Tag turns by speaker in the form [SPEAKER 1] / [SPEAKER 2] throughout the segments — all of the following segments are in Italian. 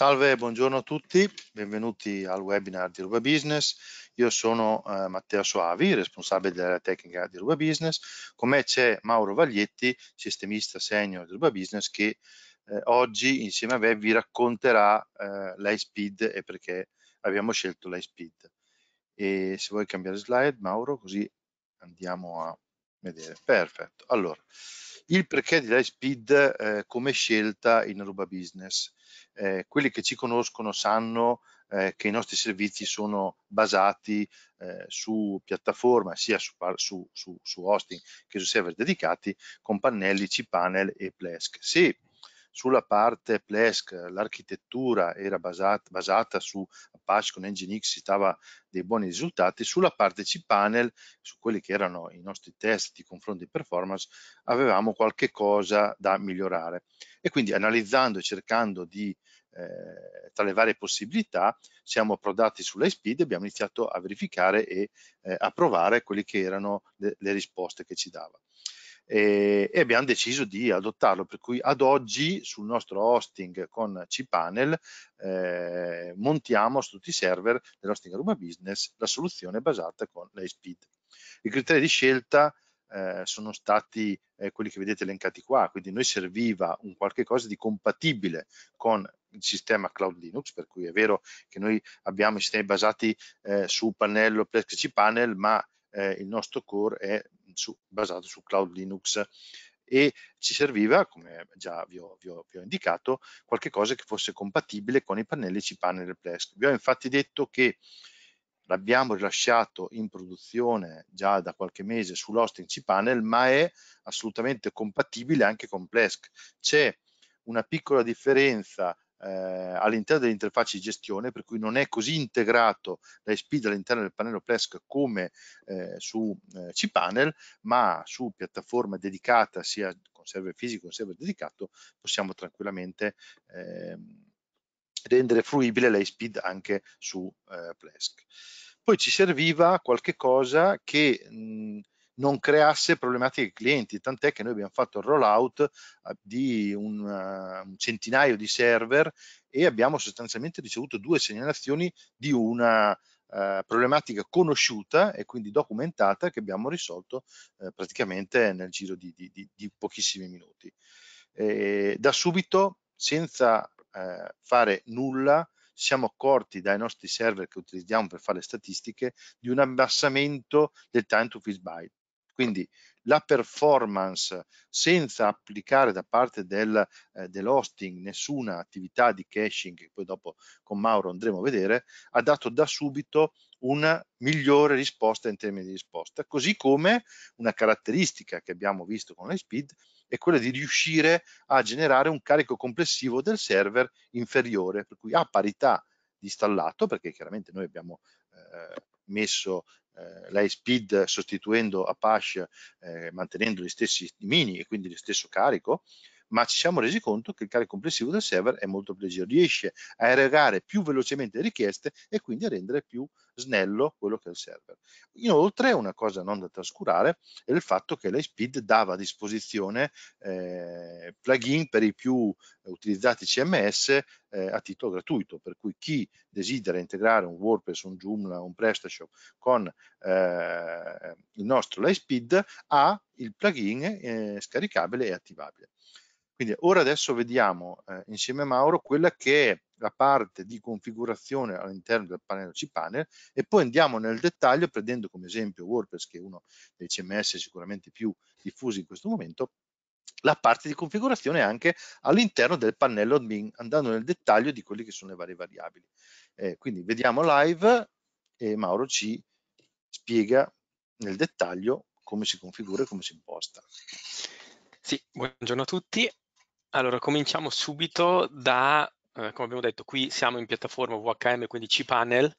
[SPEAKER 1] Salve, buongiorno a tutti, benvenuti al webinar di Ruba Business. Io sono eh, Matteo Soavi, responsabile della tecnica di Ruba Business. Con me c'è Mauro Vaglietti, sistemista senior di Ruba Business, che eh, oggi insieme a me vi racconterà eh, l'iSpeed e perché abbiamo scelto l'iSpeed. E se vuoi cambiare slide, Mauro, così andiamo a vedere. Perfetto. Allora, il perché di l'iSpeed eh, come scelta in Ruba Business eh, quelli che ci conoscono sanno eh, che i nostri servizi sono basati eh, su piattaforma, sia su, su, su, su, hosting che su server dedicati, con pannelli cPanel e Plesk. Se sulla parte Plesk l'architettura era basata, basata, su Apache con Nginx, si dava dei buoni risultati, sulla parte cPanel, su quelli che erano i nostri test di confronto di performance, avevamo qualche cosa da migliorare. E quindi analizzando e cercando di eh, tra le varie possibilità siamo approdati sull'iSpeed e abbiamo iniziato a verificare e eh, a provare quelle che erano le, le risposte che ci dava e, abbiamo deciso di adottarlo, per cui ad oggi sul nostro hosting con cPanel eh, montiamo su tutti i server dell'hosting Aruba Business la soluzione basata con l'ASPID. I criteri di scelta eh, sono stati eh, quelli che vedete elencati qua, quindi noi serviva un qualche cosa di compatibile con il sistema Cloud Linux, per cui è vero che noi abbiamo i sistemi basati eh, su pannello Plex cPanel, ma eh, il nostro core è su, basato su Cloud Linux e ci serviva, come già vi ho, vi ho, vi ho indicato, qualche cosa che fosse compatibile con i pannelli cPanel e Plesk. Vi ho infatti detto che l'abbiamo rilasciato in produzione già da qualche mese sull'hosting cPanel, ma è assolutamente compatibile anche con Plesk. C'è una piccola differenza eh, all'interno dell'interfaccia di gestione, per cui non è così integrato da speed all'interno del pannello Plesk come eh, su eh, cPanel, ma su piattaforma dedicata sia con server fisico che con server dedicato possiamo tranquillamente ehm, rendere fruibile l'ASPID anche su eh, Plesk. Poi ci serviva qualche cosa che mh, non creasse problematiche ai clienti, tant'è che noi abbiamo fatto il rollout eh, di un, uh, un centinaio di server e abbiamo sostanzialmente ricevuto due segnalazioni di una Uh, problematica conosciuta e quindi documentata che abbiamo risolto uh, praticamente nel giro di, di, di, di pochissimi minuti. E da subito, senza uh, fare nulla, siamo accorti dai nostri server che utilizziamo per fare le statistiche di un abbassamento del time to fizz byte quindi la performance senza applicare da parte del, eh, dell'hosting nessuna attività di caching, che poi dopo con Mauro andremo a vedere, ha dato da subito una migliore risposta in termini di risposta, così come una caratteristica che abbiamo visto con l'iSpeed è quella di riuscire a generare un carico complessivo del server inferiore, per cui a parità di installato, perché chiaramente noi abbiamo eh, messo eh, l'high sostituendo Apache eh, mantenendo gli stessi mini e quindi lo stesso carico ma ci siamo resi conto che il carico complessivo del server è molto più leggero, riesce a erogare più velocemente le richieste e quindi a rendere più snello quello che è il server. Inoltre una cosa non da trascurare è il fatto che l'iSpeed dava a disposizione eh, plugin per i più utilizzati CMS eh, a titolo gratuito, per cui chi desidera integrare un WordPress, un Joomla, un PrestaShop con eh, il nostro Lightspeed ha il plugin eh, scaricabile e attivabile. Quindi ora adesso vediamo eh, insieme a Mauro quella che è la parte di configurazione all'interno del pannello cPanel e poi andiamo nel dettaglio prendendo come esempio WordPress che è uno dei CMS sicuramente più diffusi in questo momento la parte di configurazione anche all'interno del pannello admin andando nel dettaglio di quelle che sono le varie variabili eh, quindi vediamo live e Mauro ci spiega nel dettaglio come si configura e come si imposta.
[SPEAKER 2] Sì, buongiorno a tutti. Allora, cominciamo subito da, eh, come abbiamo detto, qui siamo in piattaforma VHM, quindi cPanel,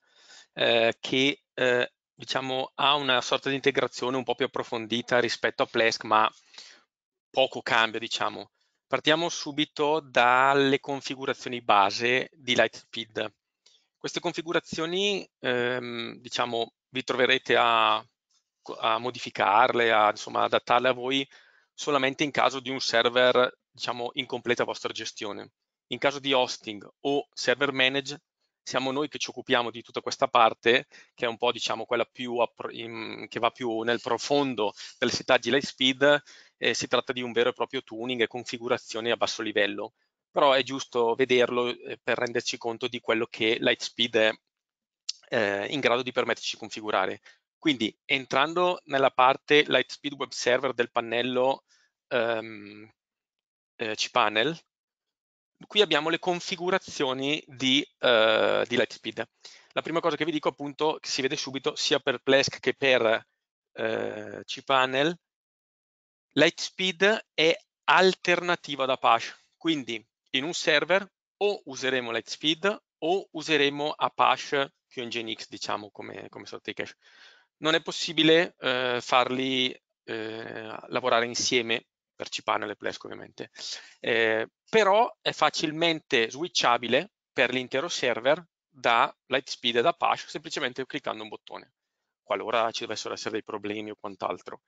[SPEAKER 2] eh, che eh, diciamo, ha una sorta di integrazione un po' più approfondita rispetto a Plesk, ma poco cambia, diciamo. Partiamo subito dalle configurazioni base di Lightspeed. Queste configurazioni, ehm, diciamo, vi troverete a, a modificarle, a insomma, adattarle a voi solamente in caso di un server diciamo, incompleta vostra gestione. In caso di hosting o server manage, siamo noi che ci occupiamo di tutta questa parte, che è un po' diciamo quella più in, che va più nel profondo delle città Lightspeed, eh, si tratta di un vero e proprio tuning e configurazione a basso livello, però è giusto vederlo eh, per renderci conto di quello che Lightspeed è eh, in grado di permetterci di configurare. Quindi entrando nella parte Lightspeed Web Server del pannello ehm, eh, cPanel, qui abbiamo le configurazioni di, eh, di, Lightspeed. La prima cosa che vi dico appunto che si vede subito sia per Plesk che per eh, cPanel, Lightspeed è alternativa ad Apache, quindi in un server o useremo Lightspeed o useremo Apache più Nginx diciamo come, come sorta di cache. Non è possibile eh, farli eh, lavorare insieme per Cipano e le Plesk ovviamente, eh, però è facilmente switchabile per l'intero server da Lightspeed e da Apache semplicemente cliccando un bottone, qualora ci dovessero essere dei problemi o quant'altro.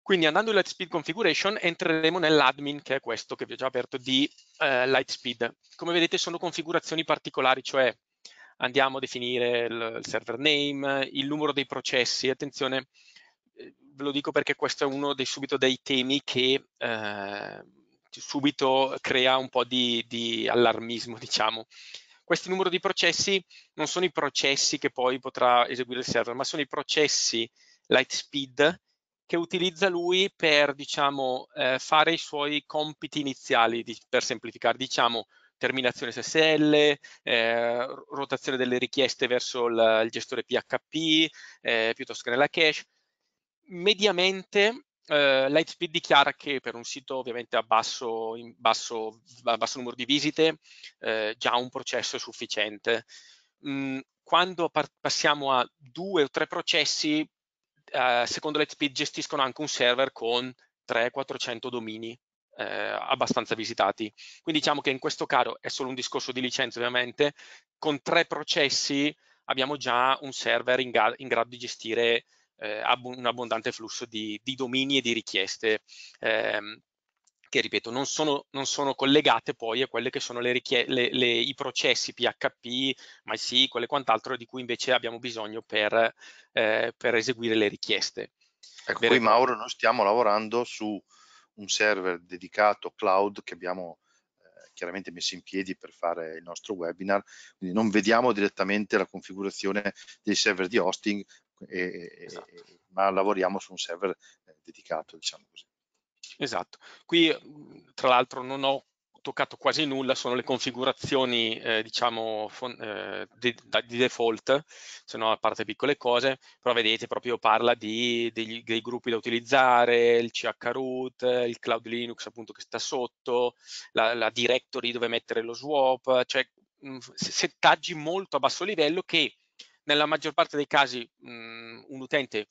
[SPEAKER 2] Quindi andando in Lightspeed Configuration entreremo nell'admin, che è questo che vi ho già aperto, di eh, Lightspeed. Come vedete sono configurazioni particolari, cioè andiamo a definire il, server name, il numero dei processi, attenzione, ve lo dico perché questo è uno dei, subito dei temi che eh, subito crea un po' di, di allarmismo, diciamo. Questi numero di processi non sono i processi che poi potrà eseguire il server, ma sono i processi Lightspeed che utilizza lui per diciamo, eh, fare i suoi compiti iniziali, di, per semplificare, diciamo, terminazione SSL, eh, rotazione delle richieste verso il, il gestore PHP, eh, piuttosto che nella cache, mediamente eh, Lightspeed dichiara che per un sito ovviamente a basso, basso, a basso numero di visite eh, già un processo è sufficiente. Mm, quando passiamo a due o tre processi, eh, secondo Lightspeed gestiscono anche un server con 300-400 domini eh, abbastanza visitati. Quindi diciamo che in questo caso è solo un discorso di licenza ovviamente, con tre processi abbiamo già un server in, in grado di gestire eh, ab un abbondante flusso di, di, domini e di richieste ehm, che ripeto non sono, non sono, collegate poi a quelle che sono le le, le, i processi PHP, MySQL e quant'altro di cui invece abbiamo bisogno per, eh, per eseguire
[SPEAKER 1] le richieste. Ecco, Vero? qui Mauro noi stiamo lavorando su un server dedicato cloud che abbiamo eh, chiaramente messo in piedi per fare il nostro webinar, quindi non vediamo direttamente la configurazione dei server di hosting, e, esatto. e, ma lavoriamo su un server eh, dedicato, diciamo così. Esatto,
[SPEAKER 2] qui tra l'altro non ho toccato quasi nulla sono le configurazioni eh, diciamo eh, di, di, default se no a parte piccole cose però vedete proprio parla di, degli, dei gruppi da utilizzare il CH root il cloud linux appunto che sta sotto la, la directory dove mettere lo swap cioè mh, settaggi molto a basso livello che nella maggior parte dei casi mh, mhmm, un utente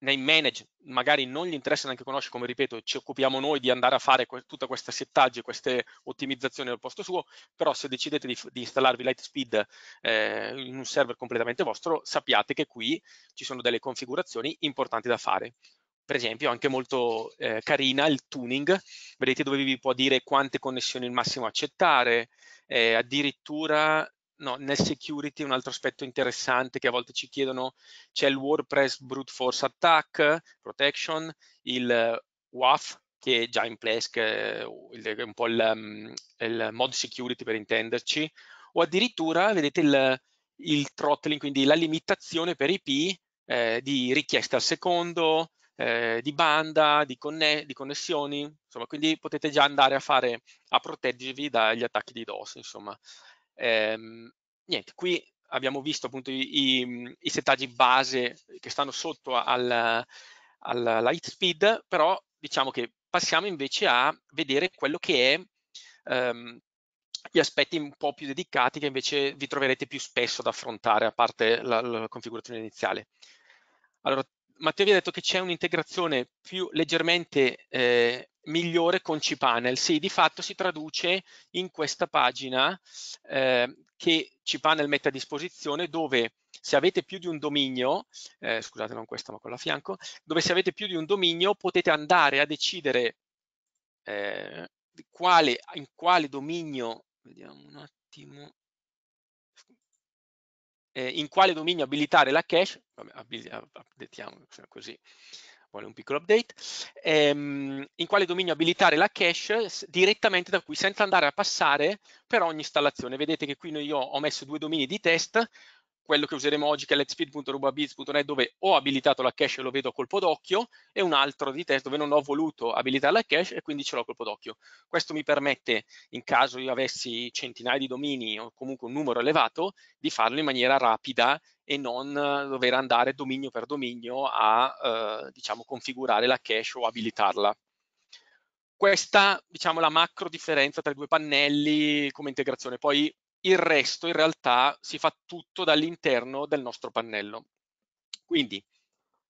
[SPEAKER 2] nei manage magari non gli interessa neanche conoscere, come ripeto, ci occupiamo noi di andare a fare que tutta questa settaggio e queste ottimizzazioni al posto suo, però se decidete di, di installarvi Lightspeed eh, in un server completamente vostro, sappiate che qui ci sono delle configurazioni importanti da fare. Per esempio, anche molto eh, carina il tuning, vedete dove vi può dire quante connessioni il massimo accettare, eh, addirittura no, nel security un altro aspetto interessante che a volte ci chiedono c'è il WordPress brute force attack, protection, il WAF che è già in Plesk, è un po' il, mm, il mod security per intenderci, o addirittura vedete il, il throttling, quindi la limitazione per IP eh, di richieste al secondo, eh, di banda, di, conne di, connessioni, insomma, quindi potete già andare a, fare, a proteggervi dagli attacchi di DOS, insomma. Ehm, niente, qui abbiamo visto appunto i, i, i, settaggi base che stanno sotto al, alla light speed, però diciamo che passiamo invece a vedere quello che è ehm, gli aspetti un po' più dedicati che invece vi troverete più spesso ad affrontare a parte la, la configurazione iniziale. Allora, Matteo vi ha detto che c'è un'integrazione più leggermente eh, migliore con cPanel. Sì, di fatto si traduce in questa pagina eh, che cPanel mette a disposizione dove se avete più di un dominio, eh, scusate non questa ma quella a fianco, dove se avete più di un dominio potete andare a decidere eh, quale, in quale dominio, vediamo un attimo, eh, in quale dominio abilitare la cache, updatiamo così, vuole un piccolo update, ehm, in quale dominio abilitare la cache direttamente da qui, senza andare a passare per ogni installazione. Vedete che qui io ho messo due domini di test, quello che useremo oggi che è letspeed.rubabiz.net dove ho abilitato la cache e lo vedo a colpo d'occhio e un altro di test dove non ho voluto abilitare la cache e quindi ce l'ho a colpo d'occhio. Questo mi permette, in caso io avessi centinaia di domini o comunque un numero elevato, di farlo in maniera rapida e non eh, dover andare dominio per dominio a eh, diciamo, configurare la cache o abilitarla. Questa, diciamo, è la macro differenza tra i due pannelli come integrazione. Poi il resto in realtà si fa tutto dall'interno del nostro pannello. Quindi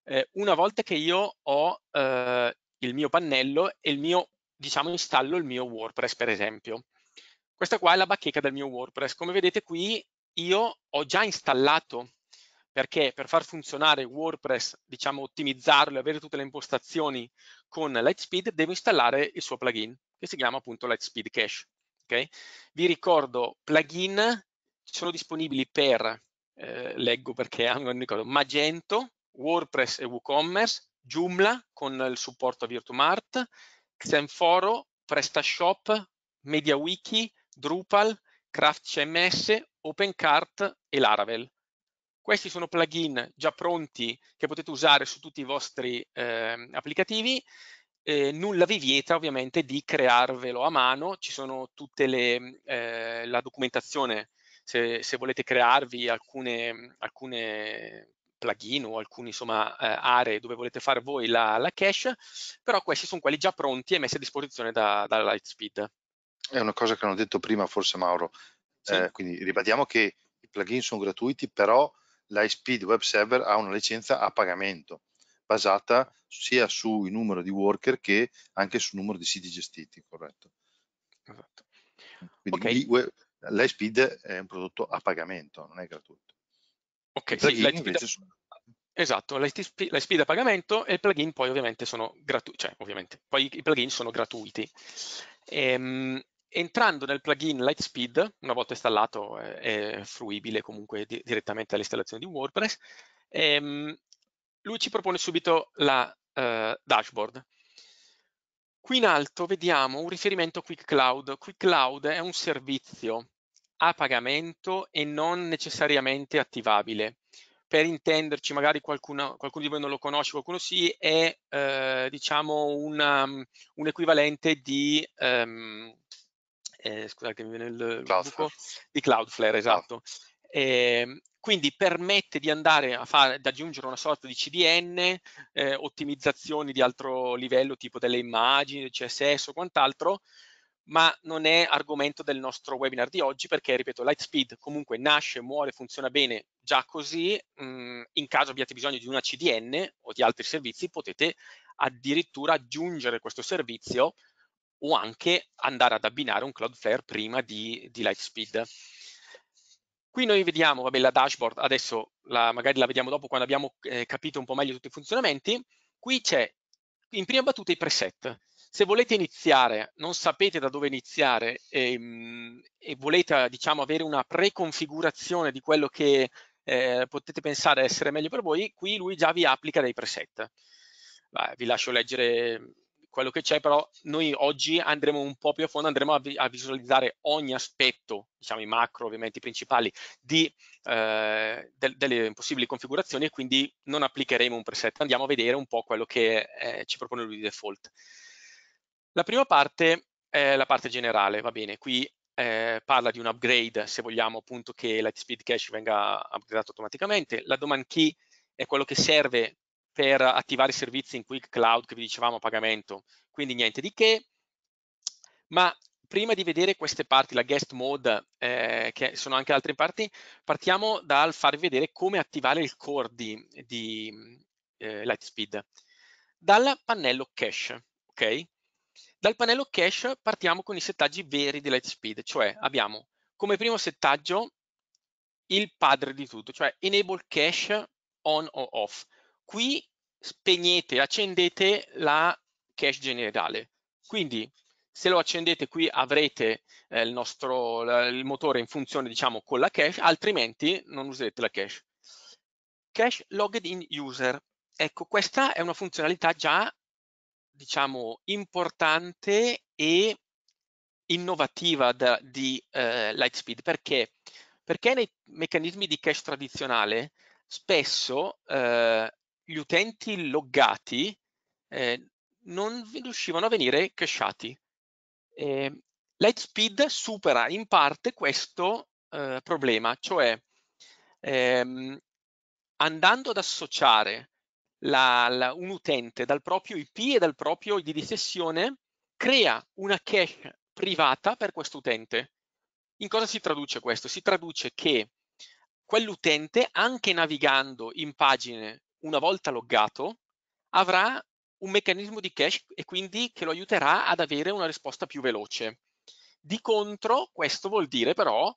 [SPEAKER 2] eh, una volta che io ho eh, il mio pannello e il mio, diciamo, installo il mio WordPress per esempio. Questa qua è la bacheca del mio WordPress. Come vedete qui io ho già installato perché per far funzionare WordPress, diciamo ottimizzarlo e avere tutte le impostazioni con Lightspeed, devo installare il suo plugin che si chiama appunto Lightspeed Cache. Okay? Vi ricordo, plugin sono disponibili per, eh, leggo perché non ricordo, Magento, WordPress e WooCommerce, Joomla con il supporto a Virtumart, Xenforo, PrestaShop, MediaWiki, Drupal, CraftCMS, OpenCart e Laravel. Questi sono plugin già pronti che potete usare su tutti i vostri eh, applicativi eh, nulla vi vieta ovviamente di crearvelo a mano, ci sono tutte le, eh, la documentazione, se, se, volete crearvi alcune, alcune plugin o alcune insomma, eh, aree dove volete fare voi la, la, cache, però questi sono quelli già pronti e messi a disposizione da, da Lightspeed.
[SPEAKER 1] È una cosa che non ho detto prima forse Mauro, sì. Eh, quindi ribadiamo che i plugin sono gratuiti, però Lightspeed Web Server ha una licenza a pagamento basata sia sul numero di worker che anche sul numero di siti gestiti, corretto? Esatto. Quindi okay. l'High è un prodotto a pagamento, non è gratuito. Ok, sì, invece sono...
[SPEAKER 2] Esatto, l'ISP a pagamento e il plugin poi ovviamente sono gratuiti, cioè ovviamente, poi i plugin sono gratuiti. Ehm, entrando nel plugin Lightspeed, una volta installato è, eh, è fruibile comunque di direttamente all'installazione di WordPress, ehm, lui ci propone subito la eh, dashboard. Qui in alto vediamo un riferimento a Quick Cloud. Quick Cloud è un servizio a pagamento e non necessariamente attivabile. Per intenderci, magari qualcuno, qualcuno di voi non lo conosce, qualcuno sì, è eh, diciamo una, um, un equivalente di, ehm, eh, scusate, mi viene il Cloudflare. buco, di Cloudflare, ah. esatto. Eh, quindi permette di andare a fare, ad aggiungere una sorta di CDN, eh, ottimizzazioni di altro livello, tipo delle immagini, CSS o quant'altro, ma non è argomento del nostro webinar di oggi perché, ripeto, Lightspeed comunque nasce, muore, funziona bene già così. Mh, mm, in caso abbiate bisogno di una CDN o di altri servizi, potete addirittura aggiungere questo servizio o anche andare ad abbinare un Cloudflare prima di, di Lightspeed. Qui noi vediamo vabbè, la dashboard, adesso la, magari la vediamo dopo quando abbiamo eh, capito un po' meglio tutti i funzionamenti. Qui c'è in prima battuta i preset. Se volete iniziare, non sapete da dove iniziare e, ehm, e volete diciamo, avere una preconfigurazione di quello che eh, potete pensare essere meglio per voi, qui lui già vi applica dei preset. Beh, vi lascio leggere quello che c'è, però noi oggi andremo un po' più a fondo, andremo a, vi a visualizzare ogni aspetto, diciamo i macro ovviamente i principali, di, eh, de delle possibili configurazioni e quindi non applicheremo un preset, andiamo a vedere un po' quello che eh, ci propone lui di default. La prima parte è la parte generale, va bene, qui eh, parla di un upgrade, se vogliamo appunto che Lightspeed Cache venga upgradato automaticamente, la domain key è quello che serve per attivare i servizi in Quick Cloud che vi dicevamo a pagamento, quindi niente di che. Ma prima di vedere queste parti, la guest mode, eh, che sono anche altre parti, partiamo dal farvi vedere come attivare il core di, di eh, Lightspeed. Dal pannello cache, ok? Dal pannello cache partiamo con i settaggi veri di Lightspeed, cioè abbiamo come primo settaggio il padre di tutto, cioè enable cache on o off qui spegnete, accendete la cache generale. Quindi se lo accendete qui avrete eh, il, nostro, il motore in funzione diciamo con la cache, altrimenti non userete la cache. Cache logged in user. Ecco, questa è una funzionalità già diciamo importante e innovativa da, di eh, Lightspeed perché perché nei meccanismi di cache tradizionale spesso eh, gli utenti loggati eh, non riuscivano a venire cachati. Eh, Lightspeed supera in parte questo eh, problema, cioè ehm, andando ad associare la, la, un utente dal proprio IP e dal proprio ID di sessione, crea una cache privata per questo utente. In cosa si traduce questo? Si traduce che quell'utente, anche navigando in pagine una volta loggato, avrà un meccanismo di cache e quindi che lo aiuterà ad avere una risposta più veloce. Di contro, questo vuol dire però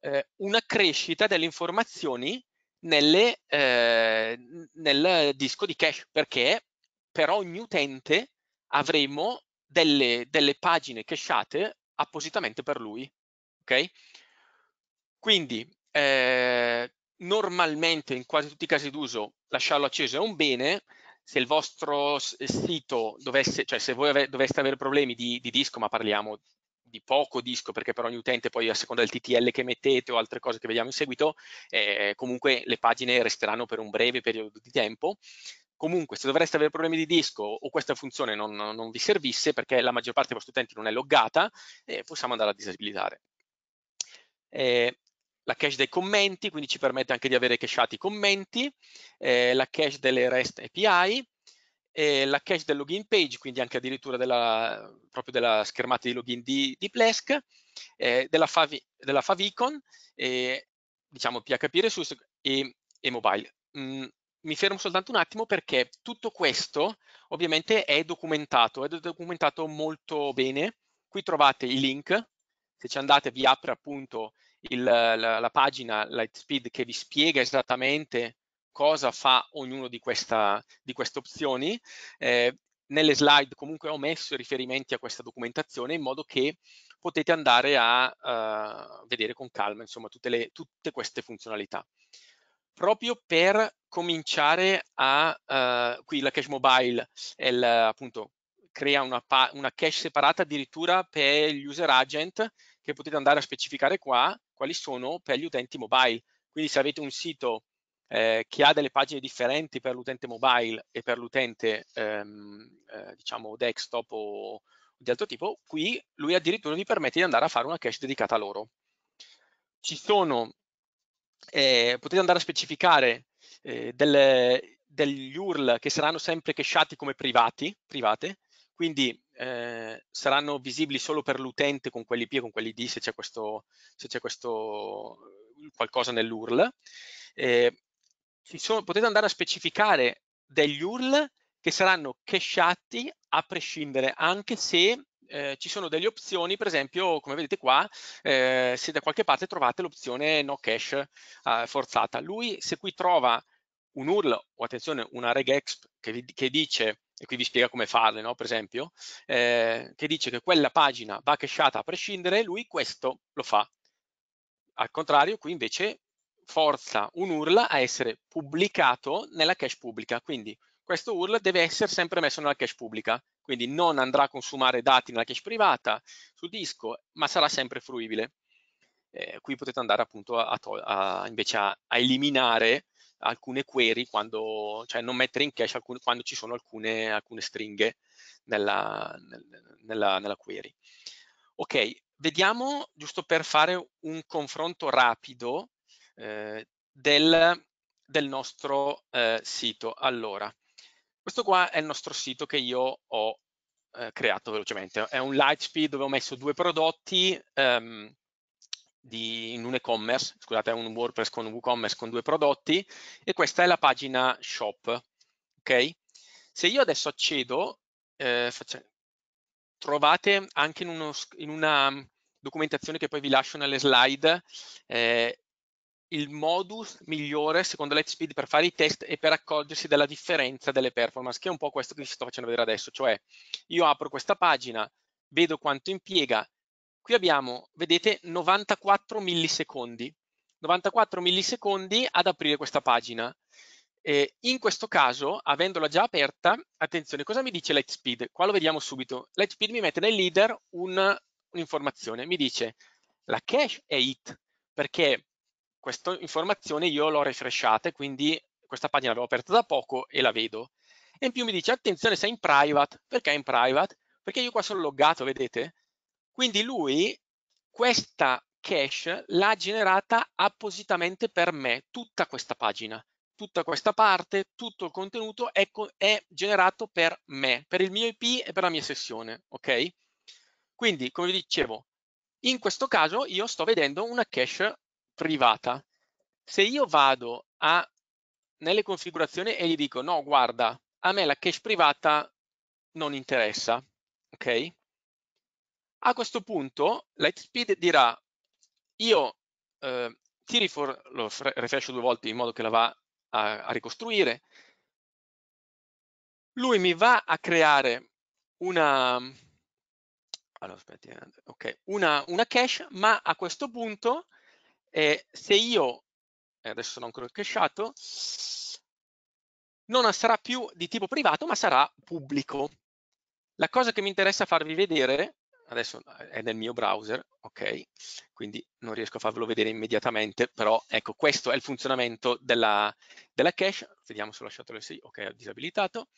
[SPEAKER 2] eh, una crescita delle informazioni nelle, eh, nel disco di cache, perché per ogni utente avremo delle, delle pagine cacheate appositamente per lui. Okay? Quindi eh, normalmente in quasi tutti i casi d'uso lasciarlo acceso è un bene, se il vostro sito dovesse, cioè se voi ave, doveste avere problemi di, di, disco, ma parliamo di poco disco perché per ogni utente poi a seconda del TTL che mettete o altre cose che vediamo in seguito, eh, comunque le pagine resteranno per un breve periodo di tempo. Comunque se dovreste avere problemi di disco o questa funzione non, non vi servisse perché la maggior parte dei vostri utenti non è loggata, eh, possiamo andare a disabilitare. Eh, la cache dei commenti, quindi ci permette anche di avere cacheati i commenti, eh, la cache delle REST API, eh, la cache del login page, quindi anche addirittura della, proprio della schermata di login di, di Plesk, eh, della, fav, della favicon, diciamo PHP Resource e, e mobile. Mm, mi fermo soltanto un attimo perché tutto questo ovviamente è documentato, è documentato molto bene. Qui trovate i link, se ci andate vi apre appunto il, la, la, pagina Lightspeed che vi spiega esattamente cosa fa ognuno di, questa, di queste opzioni. Eh, nelle slide comunque ho messo riferimenti a questa documentazione in modo che potete andare a uh, vedere con calma insomma, tutte, le, tutte, queste funzionalità. Proprio per cominciare a, uh, qui la Cache Mobile è la, appunto crea una, una, cache separata addirittura per gli user agent che potete andare a specificare qua quali sono per gli utenti mobile. Quindi se avete un sito eh, che ha delle pagine differenti per l'utente mobile e per l'utente ehm, eh, diciamo desktop o di altro tipo, qui lui addirittura vi permette di andare a fare una cache dedicata a loro. Ci sono, eh, potete andare a specificare eh, delle, degli URL che saranno sempre cacheati come privati, private, quindi eh, saranno visibili solo per l'utente con quelli P e con quelli D se c'è questo, questo eh, qualcosa nell'URL. Eh, potete andare a specificare degli URL che saranno cacheati a prescindere, anche se eh, ci sono delle opzioni, per esempio, come vedete qua, eh, se da qualche parte trovate l'opzione no cache eh, forzata. Lui, se qui trova un URL, o attenzione, una regexp che, che dice e qui vi spiega come farle, no? per esempio, eh, che dice che quella pagina va cachata a prescindere, lui questo lo fa. Al contrario, qui invece forza un URL a essere pubblicato nella cache pubblica, quindi questo URL deve essere sempre messo nella cache pubblica, quindi non andrà a consumare dati nella cache privata su disco, ma sarà sempre fruibile. Eh, qui potete andare appunto a, a, a, invece a, eliminare alcune query quando, cioè non mettere in cache alcune, quando ci sono alcune, alcune stringhe nella, nella, nella query. Ok, vediamo, giusto per fare un confronto rapido eh, del, del, nostro eh, sito. Allora, questo qua è il nostro sito che io ho eh, creato velocemente. È un Lightspeed dove ho messo due prodotti, ehm, di, in un e-commerce, scusate, un WordPress con WooCommerce con due prodotti e questa è la pagina shop, ok? Se io adesso accedo, eh, faccio, trovate anche in, uno, in, una documentazione che poi vi lascio nelle slide eh, il modus migliore secondo l'HSpeed per fare i test e per accorgersi della differenza delle performance, che è un po' questo che vi sto facendo vedere adesso, cioè io apro questa pagina, vedo quanto impiega, Qui abbiamo, vedete, 94 millisecondi. 94 millisecondi ad aprire questa pagina. Eh, in questo caso, avendola già aperta, attenzione, cosa mi dice Lightspeed? Qua lo vediamo subito. Lightspeed mi mette nel leader un'informazione, un mi dice la cache è hit, perché questa informazione io l'ho refreshata e quindi questa pagina l'ho aperta da poco e la vedo. E in più mi dice attenzione sei in private, perché in private? Perché io qua sono loggato, vedete? Quindi lui questa cache l'ha generata appositamente per me, tutta questa pagina, tutta questa parte, tutto il contenuto è, è generato per me, per il mio IP e per la mia sessione, ok? Quindi, come vi dicevo, in questo caso io sto vedendo una cache privata. Se io vado a, nelle configurazioni e gli dico no, guarda, a me la cache privata non interessa, ok? A questo punto Lightspeed dirà io eh, tiri for, lo refrescio due volte in modo che la va a, a ricostruire, lui mi va a creare una, allora, aspetti, eh, okay, una, una cache, ma a questo punto eh, se io, adesso sono ancora cacheato, non sarà più di tipo privato ma sarà pubblico. La cosa che mi interessa farvi vedere adesso eh, è nel mio browser, ok? Quindi non riesco a farvelo vedere immediatamente, però ecco, questo è il funzionamento della, della cache. Vediamo se ho lasciato l'SI, ok, ho disabilitato.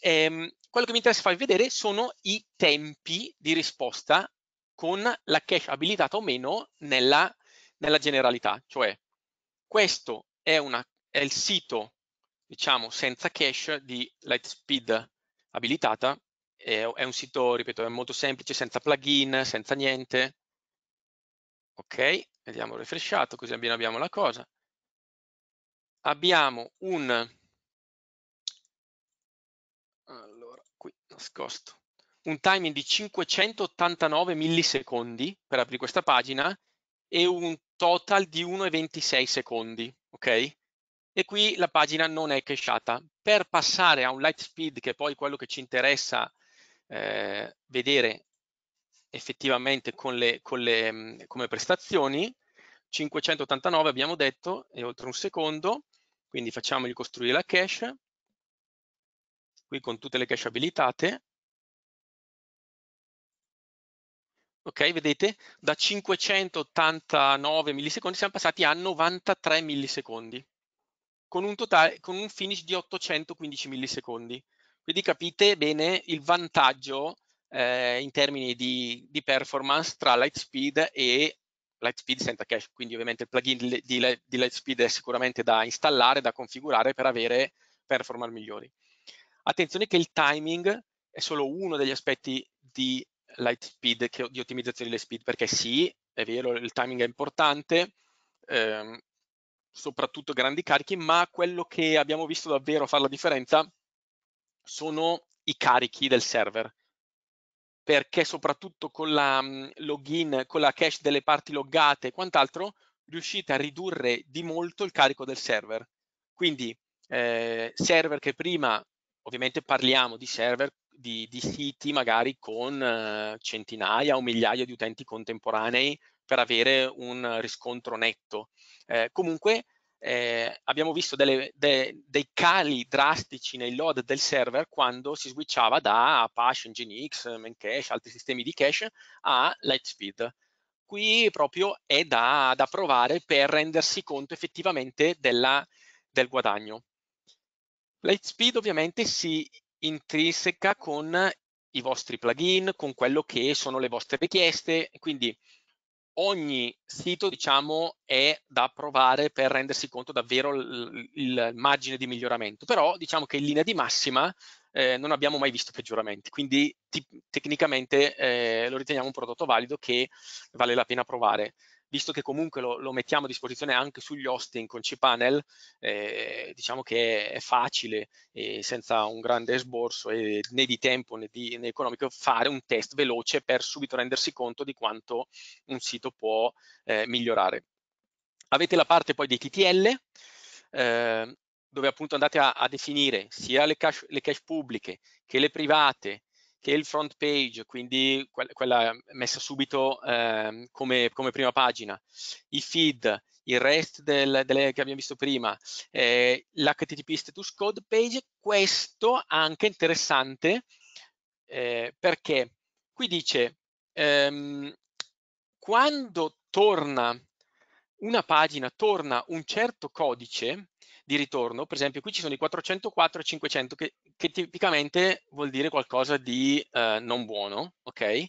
[SPEAKER 2] Ehm, quello che mi interessa farvi vedere sono i tempi di risposta con la cache abilitata o meno nella, nella generalità, cioè questo è, una, è il sito, diciamo, senza cache di Lightspeed abilitata, è, è un sito, ripeto, è molto semplice, senza plugin, senza niente. Ok, vediamo refreshato, così almeno abbiamo la cosa. Abbiamo un... Allora, qui nascosto un timing di 589 millisecondi per aprire questa pagina e un total di 1,26 secondi, ok? E qui la pagina non è cacheata. Per passare a un light speed, che è poi quello che ci interessa eh, vedere effettivamente con le, con le, come prestazioni. 589 abbiamo detto, e oltre un secondo, quindi facciamogli costruire la cache, qui con tutte le cache abilitate. Ok, vedete, da 589 millisecondi siamo passati a 93 millisecondi, con un, totale, con un finish di 815 millisecondi. Quindi capite bene il vantaggio eh, in termini di, di, performance tra Lightspeed e Lightspeed senza cache. Quindi ovviamente il plugin di, di, Lightspeed è sicuramente da installare, da configurare per avere performance migliori. Attenzione che il timing è solo uno degli aspetti di Lightspeed, che, di ottimizzazione di Lightspeed, perché sì, è vero, il timing è importante, ehm, soprattutto grandi carichi, ma quello che abbiamo visto davvero fare la differenza è sono i carichi del server perché soprattutto con la mm, login, con la cache delle parti loggate e quant'altro, riuscite a ridurre di molto il carico del server. Quindi eh, server che prima, ovviamente parliamo di server, di, di siti magari con eh, centinaia o migliaia di utenti contemporanei per avere un riscontro netto. Eh, comunque eh, abbiamo visto delle, de, dei cali drastici nei load del server quando si switchava da Apache, Nginx, Memcache, altri sistemi di cache a Lightspeed. Qui proprio è da, da provare per rendersi conto effettivamente della, del guadagno. Lightspeed ovviamente si intrinseca con i vostri plugin, con quello che sono le vostre richieste, quindi ogni sito diciamo, è da provare per rendersi conto davvero il margine di miglioramento, però diciamo che in linea di massima eh, non abbiamo mai visto peggioramenti, quindi tecnicamente eh, lo riteniamo un prodotto valido che vale la pena provare visto che comunque lo, lo mettiamo a disposizione anche sugli hosting con cPanel, eh, diciamo che è facile e senza un grande sborso eh, né di tempo né, di, né economico fare un test veloce per subito rendersi conto di quanto un sito può eh, migliorare. Avete la parte poi di TTL, eh, dove appunto andate a, a definire sia le cache, le cache, pubbliche che le private che il front page, quindi quella messa subito eh, come, come, prima pagina, i feed, il rest del, delle che abbiamo visto prima, eh, l'HTTP status code page, questo anche interessante eh, perché qui dice ehm, quando torna una pagina, torna un certo codice, di ritorno, per esempio qui ci sono i 404 e 500 che, che tipicamente vuol dire qualcosa di eh, non buono, ok?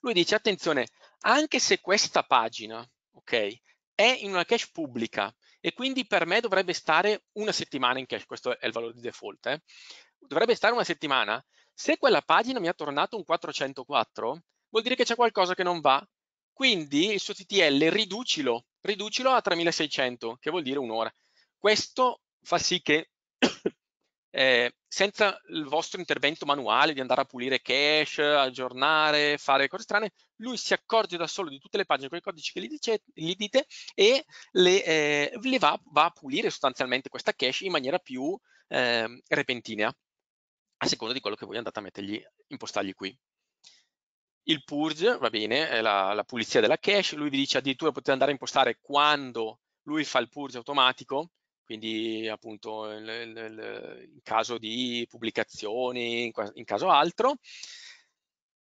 [SPEAKER 2] Lui dice attenzione, anche se questa pagina, ok, è in una cache pubblica e quindi per me dovrebbe stare una settimana in cache, questo è il valore di default, eh? dovrebbe stare una settimana, se quella pagina mi ha tornato un 404 vuol dire che c'è qualcosa che non va, quindi il suo TTL riducilo, riducilo a 3600 che vuol dire un'ora. Questo fa sì che eh, senza il vostro intervento manuale di andare a pulire cache, aggiornare, fare cose strane, lui si accorge da solo di tutte le pagine con i codici che gli, dice, gli dite e le, eh, le va, va, a pulire sostanzialmente questa cache in maniera più eh, repentina, a seconda di quello che voi andate a mettergli, impostargli qui. Il purge, va bene, è la, la pulizia della cache, lui vi dice addirittura potete andare a impostare quando lui fa il purge automatico, quindi appunto il, il, in caso di pubblicazioni, in, in caso altro.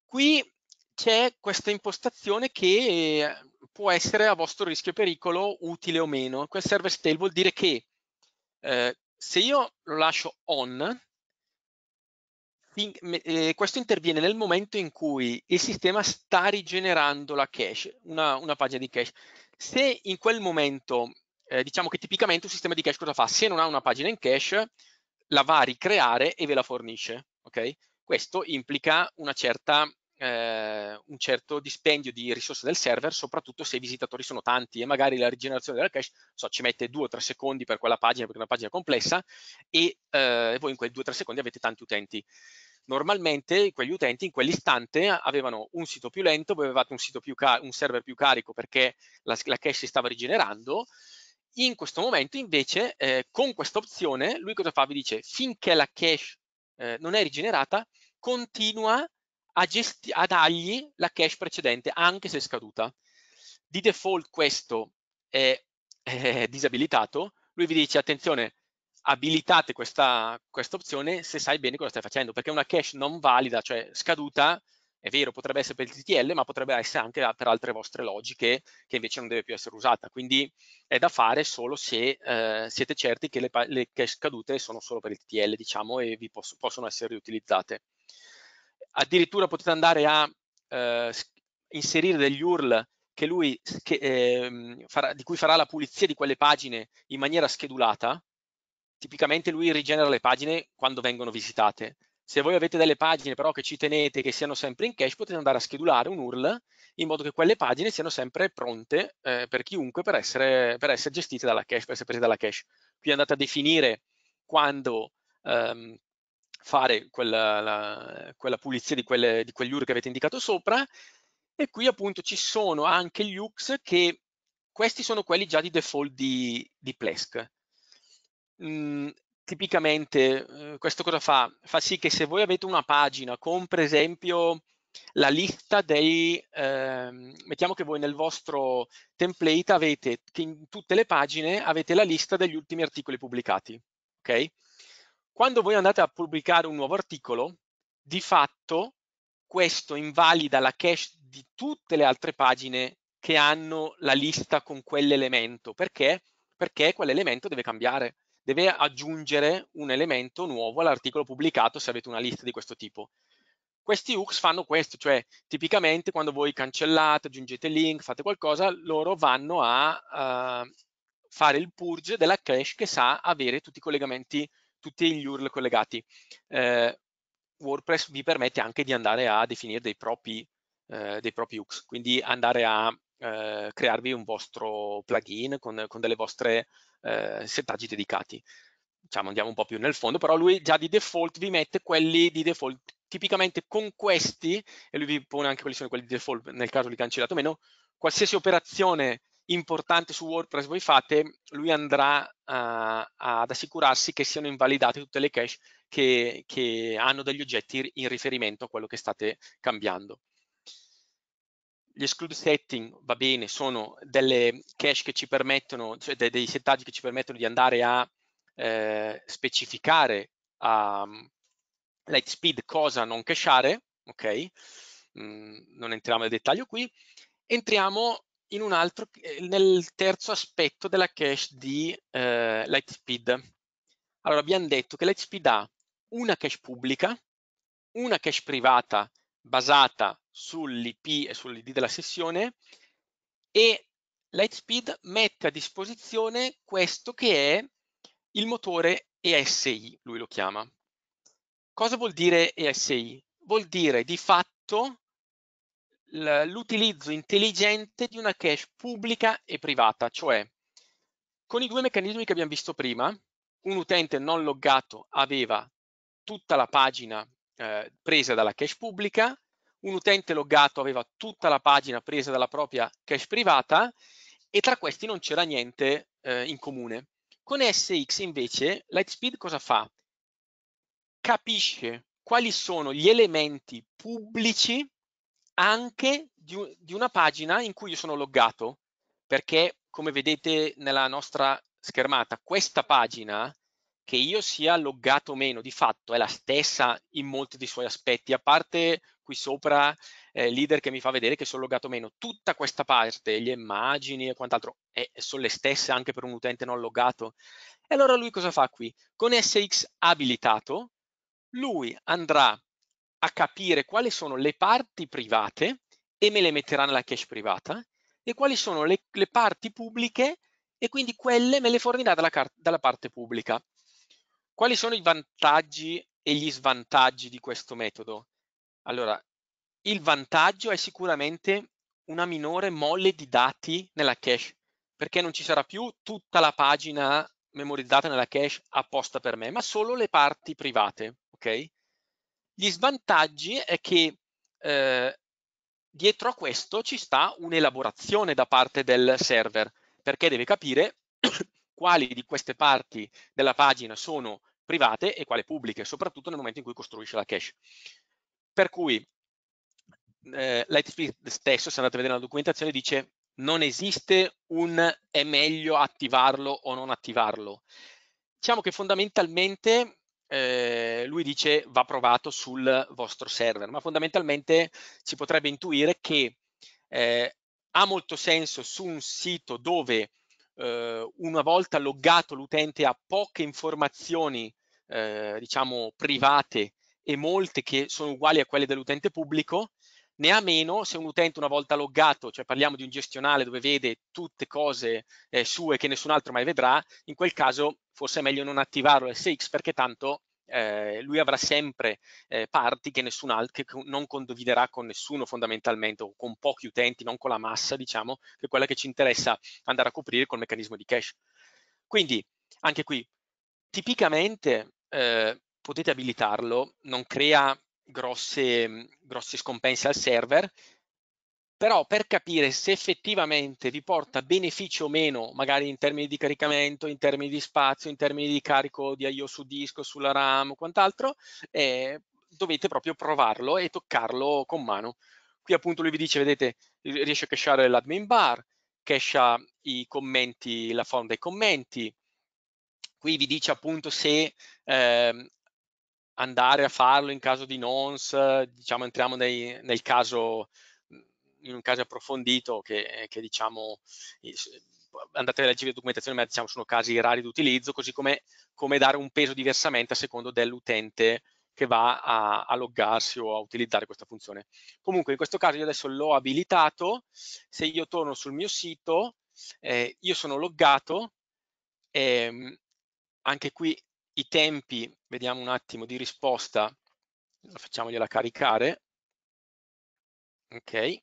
[SPEAKER 2] Qui c'è questa impostazione che può essere a vostro rischio e pericolo utile o meno. Quel server stale vuol dire che eh, se io lo lascio on, in, eh, questo interviene nel momento in cui il sistema sta rigenerando la cache, una, una pagina di cache. Se in quel momento eh, diciamo che tipicamente un sistema di cache cosa fa? Se non ha una pagina in cache, la va a ricreare e ve la fornisce. Okay? Questo implica certa, eh, un certo dispendio di risorse del server, soprattutto se i visitatori sono tanti e magari la rigenerazione della cache so, ci mette 2 o 3 secondi per quella pagina, perché è una pagina complessa, e eh, voi in quei 2-3 secondi avete tanti utenti normalmente quegli utenti in quell'istante avevano un sito più lento, voi avevate un, un, server più carico perché la, la cache si stava rigenerando in questo momento invece eh, con questa opzione lui cosa fa? Vi dice finché la cache eh, non è rigenerata continua a, a dargli la cache precedente anche se è scaduta. Di default questo è, è disabilitato, lui vi dice attenzione abilitate questa, questa opzione se sai bene cosa stai facendo perché una cache non valida, cioè scaduta, è vero, potrebbe essere per il TTL, ma potrebbe essere anche per altre vostre logiche che invece non deve più essere usata. Quindi è da fare solo se eh, siete certi che le, le, cache cadute sono solo per il TTL, diciamo, e vi posso, possono essere riutilizzate. Addirittura potete andare a eh, inserire degli URL che lui, che, eh, farà, di cui farà la pulizia di quelle pagine in maniera schedulata, tipicamente lui rigenera le pagine quando vengono visitate. Se voi avete delle pagine però che ci tenete che siano sempre in cache, potete andare a schedulare un URL in modo che quelle pagine siano sempre pronte eh, per chiunque per essere, per essere, gestite dalla cache, per essere prese dalla cache. Qui andate a definire quando ehm, fare quella, la, quella, pulizia di, quelle, di quegli URL che avete indicato sopra e qui appunto ci sono anche gli UX che questi sono quelli già di default di, di Plesk. Mm, tipicamente eh, questo cosa fa? Fa sì che se voi avete una pagina con per esempio la lista dei, eh, mettiamo che voi nel vostro template avete, che in tutte le pagine avete la lista degli ultimi articoli pubblicati, ok? Quando voi andate a pubblicare un nuovo articolo, di fatto questo invalida la cache di tutte le altre pagine che hanno la lista con quell'elemento. Perché? Perché quell'elemento deve cambiare deve aggiungere un elemento nuovo all'articolo pubblicato se avete una lista di questo tipo. Questi hooks fanno questo, cioè tipicamente quando voi cancellate, aggiungete link, fate qualcosa, loro vanno a uh, fare il purge della cache che sa avere tutti i collegamenti, tutti gli URL collegati. Eh, WordPress vi permette anche di andare a definire dei propri, eh, dei propri hooks, quindi andare a eh, crearvi un vostro plugin con, con delle vostre eh, settaggi dedicati. Diciamo, andiamo un po' più nel fondo, però lui già di default vi mette quelli di default. Tipicamente con questi, e lui vi pone anche quelli sono quelli di default nel caso li cancellate o meno, qualsiasi operazione importante su WordPress voi fate, lui andrà uh, ad assicurarsi che siano invalidate tutte le cache che, che hanno degli oggetti in riferimento a quello che state cambiando gli exclude setting, va bene, sono delle cache che ci permettono, cioè dei, dei settaggi che ci permettono di andare a eh, specificare a um, Lightspeed cosa non cacheare, ok? Mm, non entriamo nel dettaglio qui. Entriamo in un altro, eh, nel terzo aspetto della cache di eh, Lightspeed. Allora, abbiamo detto che Lightspeed ha una cache pubblica, una cache privata basata sull'IP e sull'ID della sessione e Lightspeed mette a disposizione questo che è il motore ESI, lui lo chiama. Cosa vuol dire ESI? Vuol dire di fatto l'utilizzo intelligente di una cache pubblica e privata, cioè con i due meccanismi che abbiamo visto prima, un utente non loggato aveva tutta la pagina eh, prese dalla cache pubblica, un utente loggato aveva tutta la pagina presa dalla propria cache privata e tra questi non c'era niente eh, in comune. Con SX invece Lightspeed cosa fa? Capisce quali sono gli elementi pubblici anche di, di una pagina in cui io sono loggato, perché come vedete nella nostra schermata questa pagina che io sia loggato o meno, di fatto è la stessa in molti dei suoi aspetti, a parte qui sopra eh, leader che mi fa vedere che sono loggato o meno, tutta questa parte, le immagini e quant'altro, è, sono le stesse anche per un utente non loggato. E allora lui cosa fa qui? Con SX abilitato, lui andrà a capire quali sono le parti private e me le metterà nella cache privata e quali sono le, le parti pubbliche e quindi quelle me le fornirà dalla, dalla parte pubblica. Quali sono i vantaggi e gli svantaggi di questo metodo? Allora, il vantaggio è sicuramente una minore molle di dati nella cache, perché non ci sarà più tutta la pagina memorizzata nella cache apposta per me, ma solo le parti private, ok? Gli svantaggi è che eh, dietro a questo ci sta un'elaborazione da parte del server, perché deve capire quali di queste parti della pagina sono private e quale pubbliche, soprattutto nel momento in cui costruisce la cache. Per cui eh, Lightspeed stesso, se andate a vedere la documentazione, dice non esiste un è meglio attivarlo o non attivarlo. Diciamo che fondamentalmente eh, lui dice va provato sul vostro server, ma fondamentalmente si potrebbe intuire che eh, ha molto senso su un sito dove eh, una volta loggato l'utente ha poche informazioni, eh, diciamo, private e molte che sono uguali a quelle dell'utente pubblico, ne ha meno se un utente una volta loggato, cioè parliamo di un gestionale dove vede tutte cose eh, sue che nessun altro mai vedrà, in quel caso forse è meglio non attivare l'SX perché tanto eh, lui avrà sempre eh, parti che, nessun alt- che non condividerà con nessuno fondamentalmente o con pochi utenti, non con la massa, diciamo, che è quella che ci interessa andare a coprire col meccanismo di cache. Quindi, anche qui, tipicamente eh, potete abilitarlo, non crea grosse, grossi scompensi al server, però per capire se effettivamente vi porta beneficio o meno, magari in termini di caricamento, in termini di spazio, in termini di carico di IO su disco, sulla RAM o quant'altro, eh, dovete proprio provarlo e toccarlo con mano. Qui appunto lui vi dice, vedete, riesce a cacheare l'admin bar, cachea i commenti, la form dei commenti, qui vi dice appunto se eh, andare a farlo in caso di nonce, diciamo entriamo nei, nel caso in un caso approfondito che, eh, che diciamo eh, eh, andate a leggere la documentazione ma diciamo sono casi rari d'utilizzo così come, come dare un peso diversamente a secondo dell'utente che va a, a, loggarsi o a utilizzare questa funzione. Comunque in questo caso io adesso l'ho abilitato, se io torno sul mio sito, eh, io sono loggato, ehm, anche qui i tempi, vediamo un attimo, di risposta, facciamogliela caricare, ok,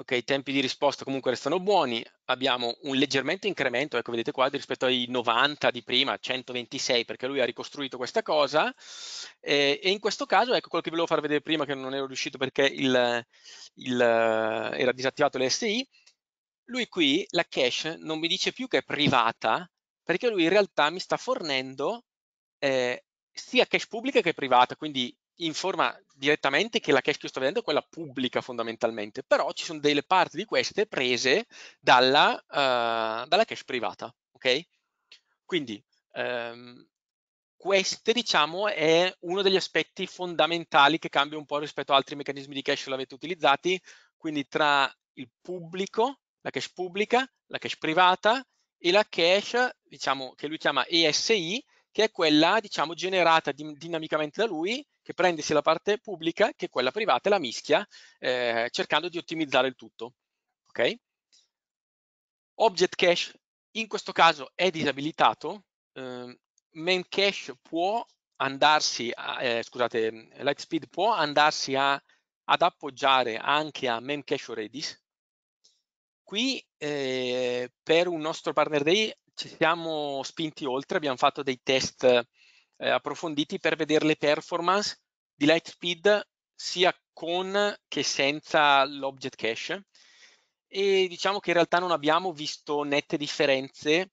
[SPEAKER 2] Ok, i tempi di risposta comunque restano buoni, abbiamo un leggermente incremento, ecco vedete qua, rispetto ai 90 di prima, 126, perché lui ha ricostruito questa cosa, e, e in questo caso, ecco quello che volevo far vedere prima, che non ero riuscito perché il, il, era disattivato l'SI, lui qui la cache non mi dice più che è privata, perché lui in realtà mi sta fornendo eh, sia cache pubblica che privata, quindi informa direttamente che la cache che io sto vedendo è quella pubblica fondamentalmente, però ci sono delle parti di queste prese dalla, uh, dalla cache privata, ok? Quindi um, ehm, questo diciamo è uno degli aspetti fondamentali che cambia un po' rispetto ad altri meccanismi di cache che l'avete utilizzati, quindi tra il pubblico, la cache pubblica, la cache privata e la cache diciamo, che lui chiama ESI, che è quella diciamo, generata din dinamicamente da lui che prende sia la parte pubblica che quella privata e la mischia eh, cercando di ottimizzare il tutto. Okay? Object cache in questo caso è disabilitato, eh, main cache può andarsi, a, eh, scusate, Lightspeed può andarsi a, ad appoggiare anche a main cache Redis. Qui eh, per un nostro partner day ci siamo spinti oltre, abbiamo fatto dei test eh, approfonditi per vedere le performance di Lightspeed sia con che senza l'object cache e diciamo che in realtà non abbiamo visto nette differenze.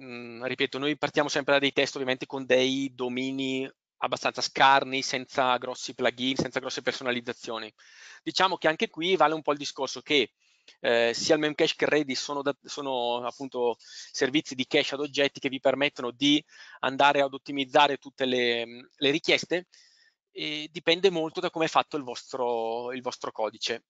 [SPEAKER 2] Mm, ripeto, noi partiamo sempre da dei test ovviamente con dei domini abbastanza scarni, senza grossi plugin, senza grosse personalizzazioni. Diciamo che anche qui vale un po' il discorso che eh, sia il Memcache che il Redis sono, da, sono appunto servizi di cache ad oggetti che vi permettono di andare ad ottimizzare tutte le, le richieste e dipende molto da come è fatto il vostro, il vostro codice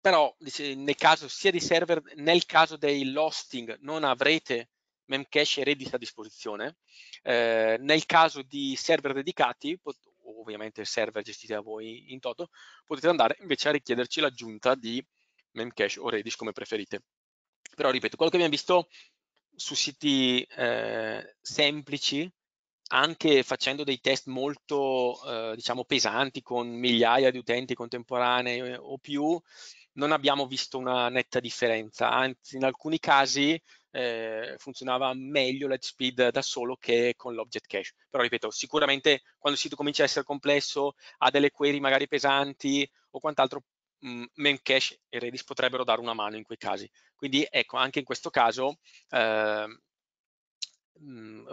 [SPEAKER 2] però nel caso sia di server nel caso dei hosting non avrete memcache e Redis a disposizione eh, nel caso di server dedicati ovviamente server gestiti da voi in toto potete andare invece a richiederci l'aggiunta di Memcache o Redis come preferite. Però ripeto, quello che abbiamo visto su siti eh, semplici, anche facendo dei test molto eh, diciamo pesanti con migliaia di utenti contemporanei eh, o più, non abbiamo visto una netta differenza, anzi in alcuni casi eh, funzionava meglio l'EdgeSpeed da solo che con l'object cache. Però ripeto, sicuramente quando il sito comincia a essere complesso, ha delle query magari pesanti o quant'altro, Mhmm, Memcache e Redis potrebbero dare una mano in quei casi. Quindi ecco, anche in questo caso eh,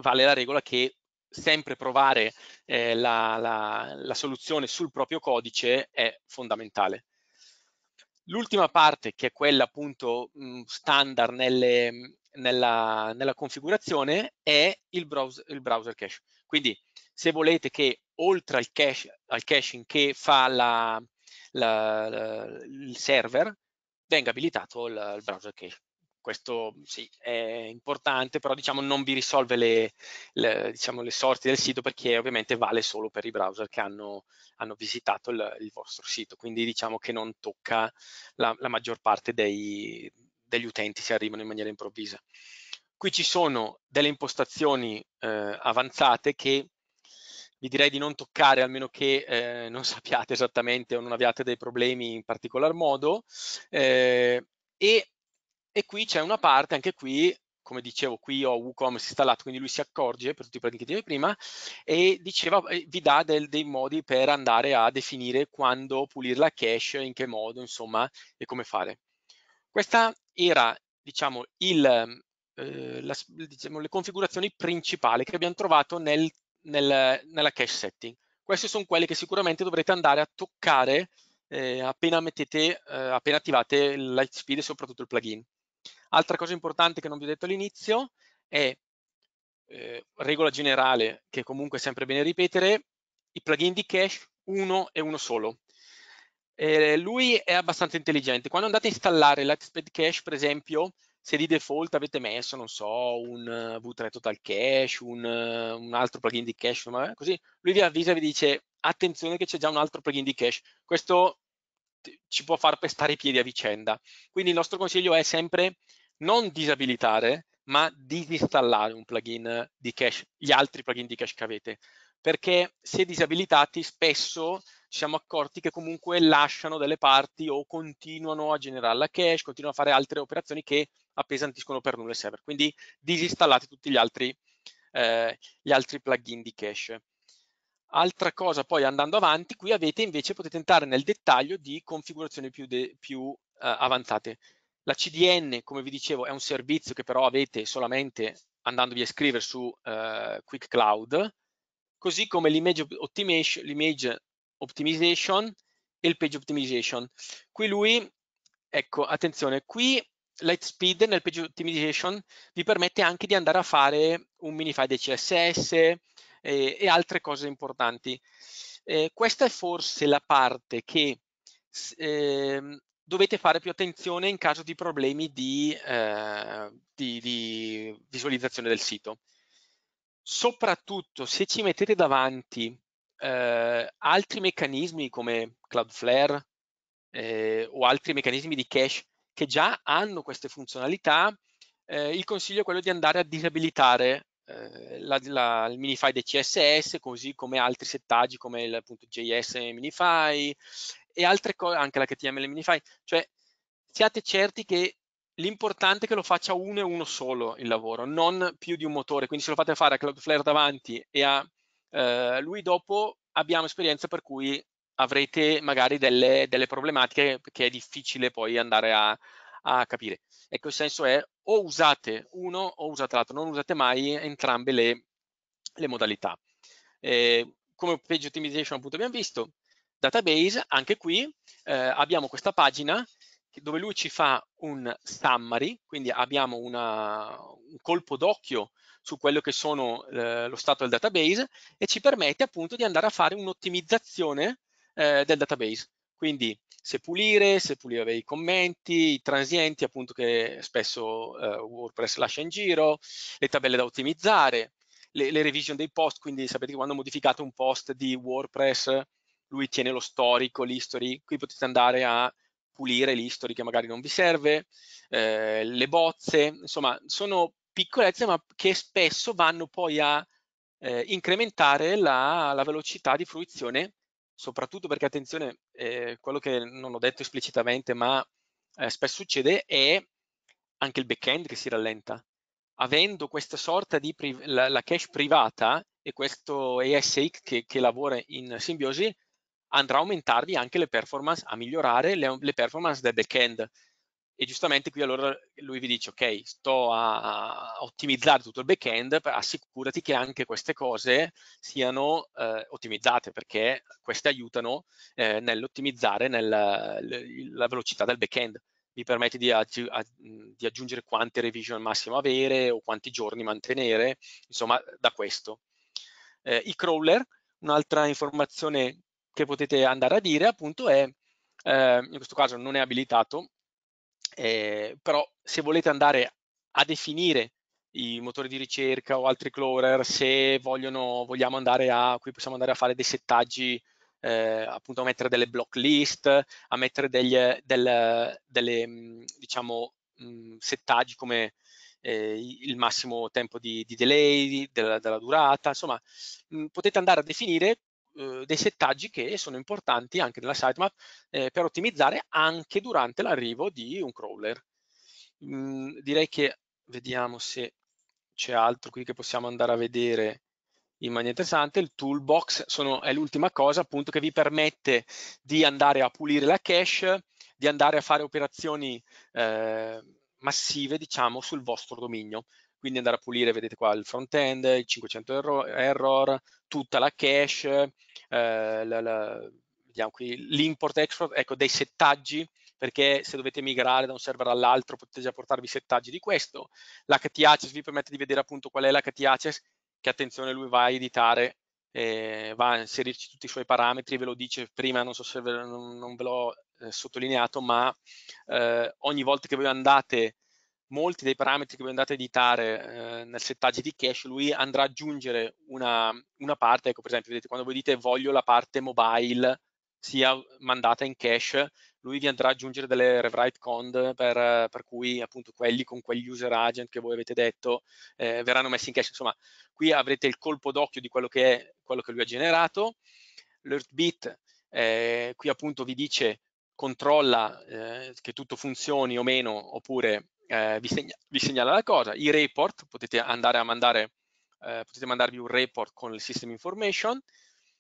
[SPEAKER 2] vale la regola che sempre provare eh, la, la, la soluzione sul proprio codice è fondamentale. L'ultima parte, che è quella appunto mhmm, standard nelle, nella, nella, configurazione, è il browser, il browser, cache. Quindi se volete che oltre al, cache, al caching che fa la, la, la, il server, venga abilitato il, il browser cache questo sì, è importante, però diciamo non vi risolve le, le, diciamo, le, sorti del sito perché ovviamente vale solo per i browser che hanno, hanno visitato il, il, vostro sito, quindi diciamo che non tocca la, la maggior parte dei, degli utenti se arrivano in maniera improvvisa. Qui ci sono delle impostazioni eh, avanzate che vi direi di non toccare, almeno che eh, non sappiate esattamente o non abbiate dei problemi in particolar modo. Eh, e, e qui c'è una parte, anche qui, come dicevo, qui ho WooCommerce installato, quindi lui si accorge per tutti i pratichi di prima e diceva, vi dà del, dei modi per andare a definire quando pulire la cache, in che modo, insomma, e come fare. Questa era, diciamo, il, eh, la, diciamo, le configurazioni principali che abbiamo trovato nel nel, nella cache setting. Questi sono quelli che sicuramente dovrete andare a toccare eh, appena, mettete, eh, appena attivate Lightspeed e soprattutto il plugin. Altra cosa importante che non vi ho detto all'inizio è, eh, regola generale che comunque è sempre bene ripetere, i plugin di cache uno e uno solo. Eh, lui è abbastanza intelligente. Quando andate a installare Lightspeed Cache, per esempio, se di default avete messo, non so, un V3 Total Cache, un, un altro plugin di cache, ma eh, così, lui vi avvisa e vi dice attenzione che c'è già un altro plugin di cache. Questo ci può far pestare i piedi a vicenda. Quindi il nostro consiglio è sempre non disabilitare, ma disinstallare un plugin di cache, gli altri plugin di cache che avete, perché se disabilitati spesso ci siamo accorti che comunque lasciano delle parti o continuano a generare la cache, continuano a fare altre operazioni che appesantiscono per nulla il server. Quindi disinstallate tutti gli altri, eh, gli altri plugin di cache. Altra cosa poi andando avanti, qui avete invece, potete entrare nel dettaglio di configurazioni più, de, più eh, avanzate. La CDN, come vi dicevo, è un servizio che però avete solamente andandovi a scrivere su eh, Quick Cloud, così come l'image optimization e il page optimization. Qui lui, ecco, attenzione, qui Lightspeed nel page optimization vi permette anche di andare a fare un minify di CSS e, eh, e altre cose importanti. Eh, questa è forse la parte che eh, dovete fare più attenzione in caso di problemi di, eh, di, di visualizzazione del sito. Soprattutto se ci mettete davanti eh, altri meccanismi come Cloudflare eh, o altri meccanismi di cache che già hanno queste funzionalità, eh, il consiglio è quello di andare a disabilitare eh, la, la, il minify dei CSS, così come altri settaggi come il appunto, JS minify e altre cose, anche la HTML minify. Cioè, siate certi che l'importante è che lo faccia uno e uno solo il lavoro, non più di un motore. Quindi se lo fate fare a Cloudflare davanti e a eh, lui dopo, abbiamo esperienza per cui avrete magari delle, delle problematiche che è difficile poi andare a, a capire. Ecco, il senso è o usate uno o usate l'altro, non usate mai entrambe le, le modalità. Eh, come page optimization appunto abbiamo visto, database, anche qui eh, abbiamo questa pagina dove lui ci fa un summary, quindi abbiamo una, un colpo d'occhio su quello che sono eh, lo stato del database e ci permette appunto di andare a fare un'ottimizzazione eh, del database. Quindi se pulire, se pulire i commenti, i transienti appunto che spesso eh, WordPress lascia in giro, le tabelle da ottimizzare, le, le, revision dei post, quindi sapete quando modificate un post di WordPress lui tiene lo storico, l'history, qui potete andare a pulire l'history che magari non vi serve, eh, le bozze, insomma sono piccolezze ma che spesso vanno poi a eh, incrementare la, la velocità di fruizione soprattutto perché, attenzione, eh, quello che non ho detto esplicitamente, ma eh, spesso succede, è anche il backend che si rallenta. Avendo questa sorta di la, la, cache privata e questo ESX che, che, lavora in simbiosi, andrà a aumentarvi anche le performance, a migliorare le, le performance del backend e giustamente qui allora lui vi dice ok sto a, ottimizzare tutto il backend assicurati che anche queste cose siano eh, ottimizzate perché queste aiutano eh, nell'ottimizzare nel, la velocità del backend vi permette di, aggi a, di, aggiungere quante revision al massimo avere o quanti giorni mantenere insomma da questo eh, i crawler un'altra informazione che potete andare a dire appunto è eh, in questo caso non è abilitato eh, però se volete andare a definire i motori di ricerca o altri crawler, se vogliono, vogliamo andare a, qui possiamo andare a fare dei settaggi, eh, appunto a mettere delle block list, a mettere degli, eh, del, delle, mm, diciamo, mh, mm, settaggi come eh, il massimo tempo di, di delay, della, della durata, insomma mh, mm, potete andare a definire eh, dei settaggi che sono importanti anche nella sitemap eh, per ottimizzare anche durante l'arrivo di un crawler. Mm, direi che vediamo se c'è altro qui che possiamo andare a vedere in maniera interessante. Il toolbox sono, è l'ultima cosa appunto che vi permette di andare a pulire la cache, di andare a fare operazioni eh, massive diciamo sul vostro dominio quindi andare a pulire, vedete qua il front end, il 500 error, error tutta la cache, eh, la, la, vediamo qui l'import-export, ecco dei settaggi, perché se dovete migrare da un server all'altro potete già portarvi settaggi di questo, l'HT vi permette di vedere appunto qual è l'HT che attenzione lui va a editare eh, va a inserirci tutti i suoi parametri, ve lo dice prima, non so se ve, non, non ve l'ho eh, sottolineato, ma eh, ogni volta che voi andate molti dei parametri che voi andate a editare eh, nel settaggio di cache, lui andrà ad aggiungere una, una, parte, ecco per esempio, vedete, quando voi dite voglio la parte mobile sia mandata in cache, lui vi andrà ad aggiungere delle rewrite cond per, per cui appunto quelli con quegli user agent che voi avete detto eh, verranno messi in cache. Insomma, qui avrete il colpo d'occhio di quello che è quello che lui ha generato. L'EarthBit eh, qui appunto vi dice controlla eh, che tutto funzioni o meno oppure eh, vi, segna vi, segnala la cosa. I report, potete andare a mandare, eh, potete mandarvi un report con il system information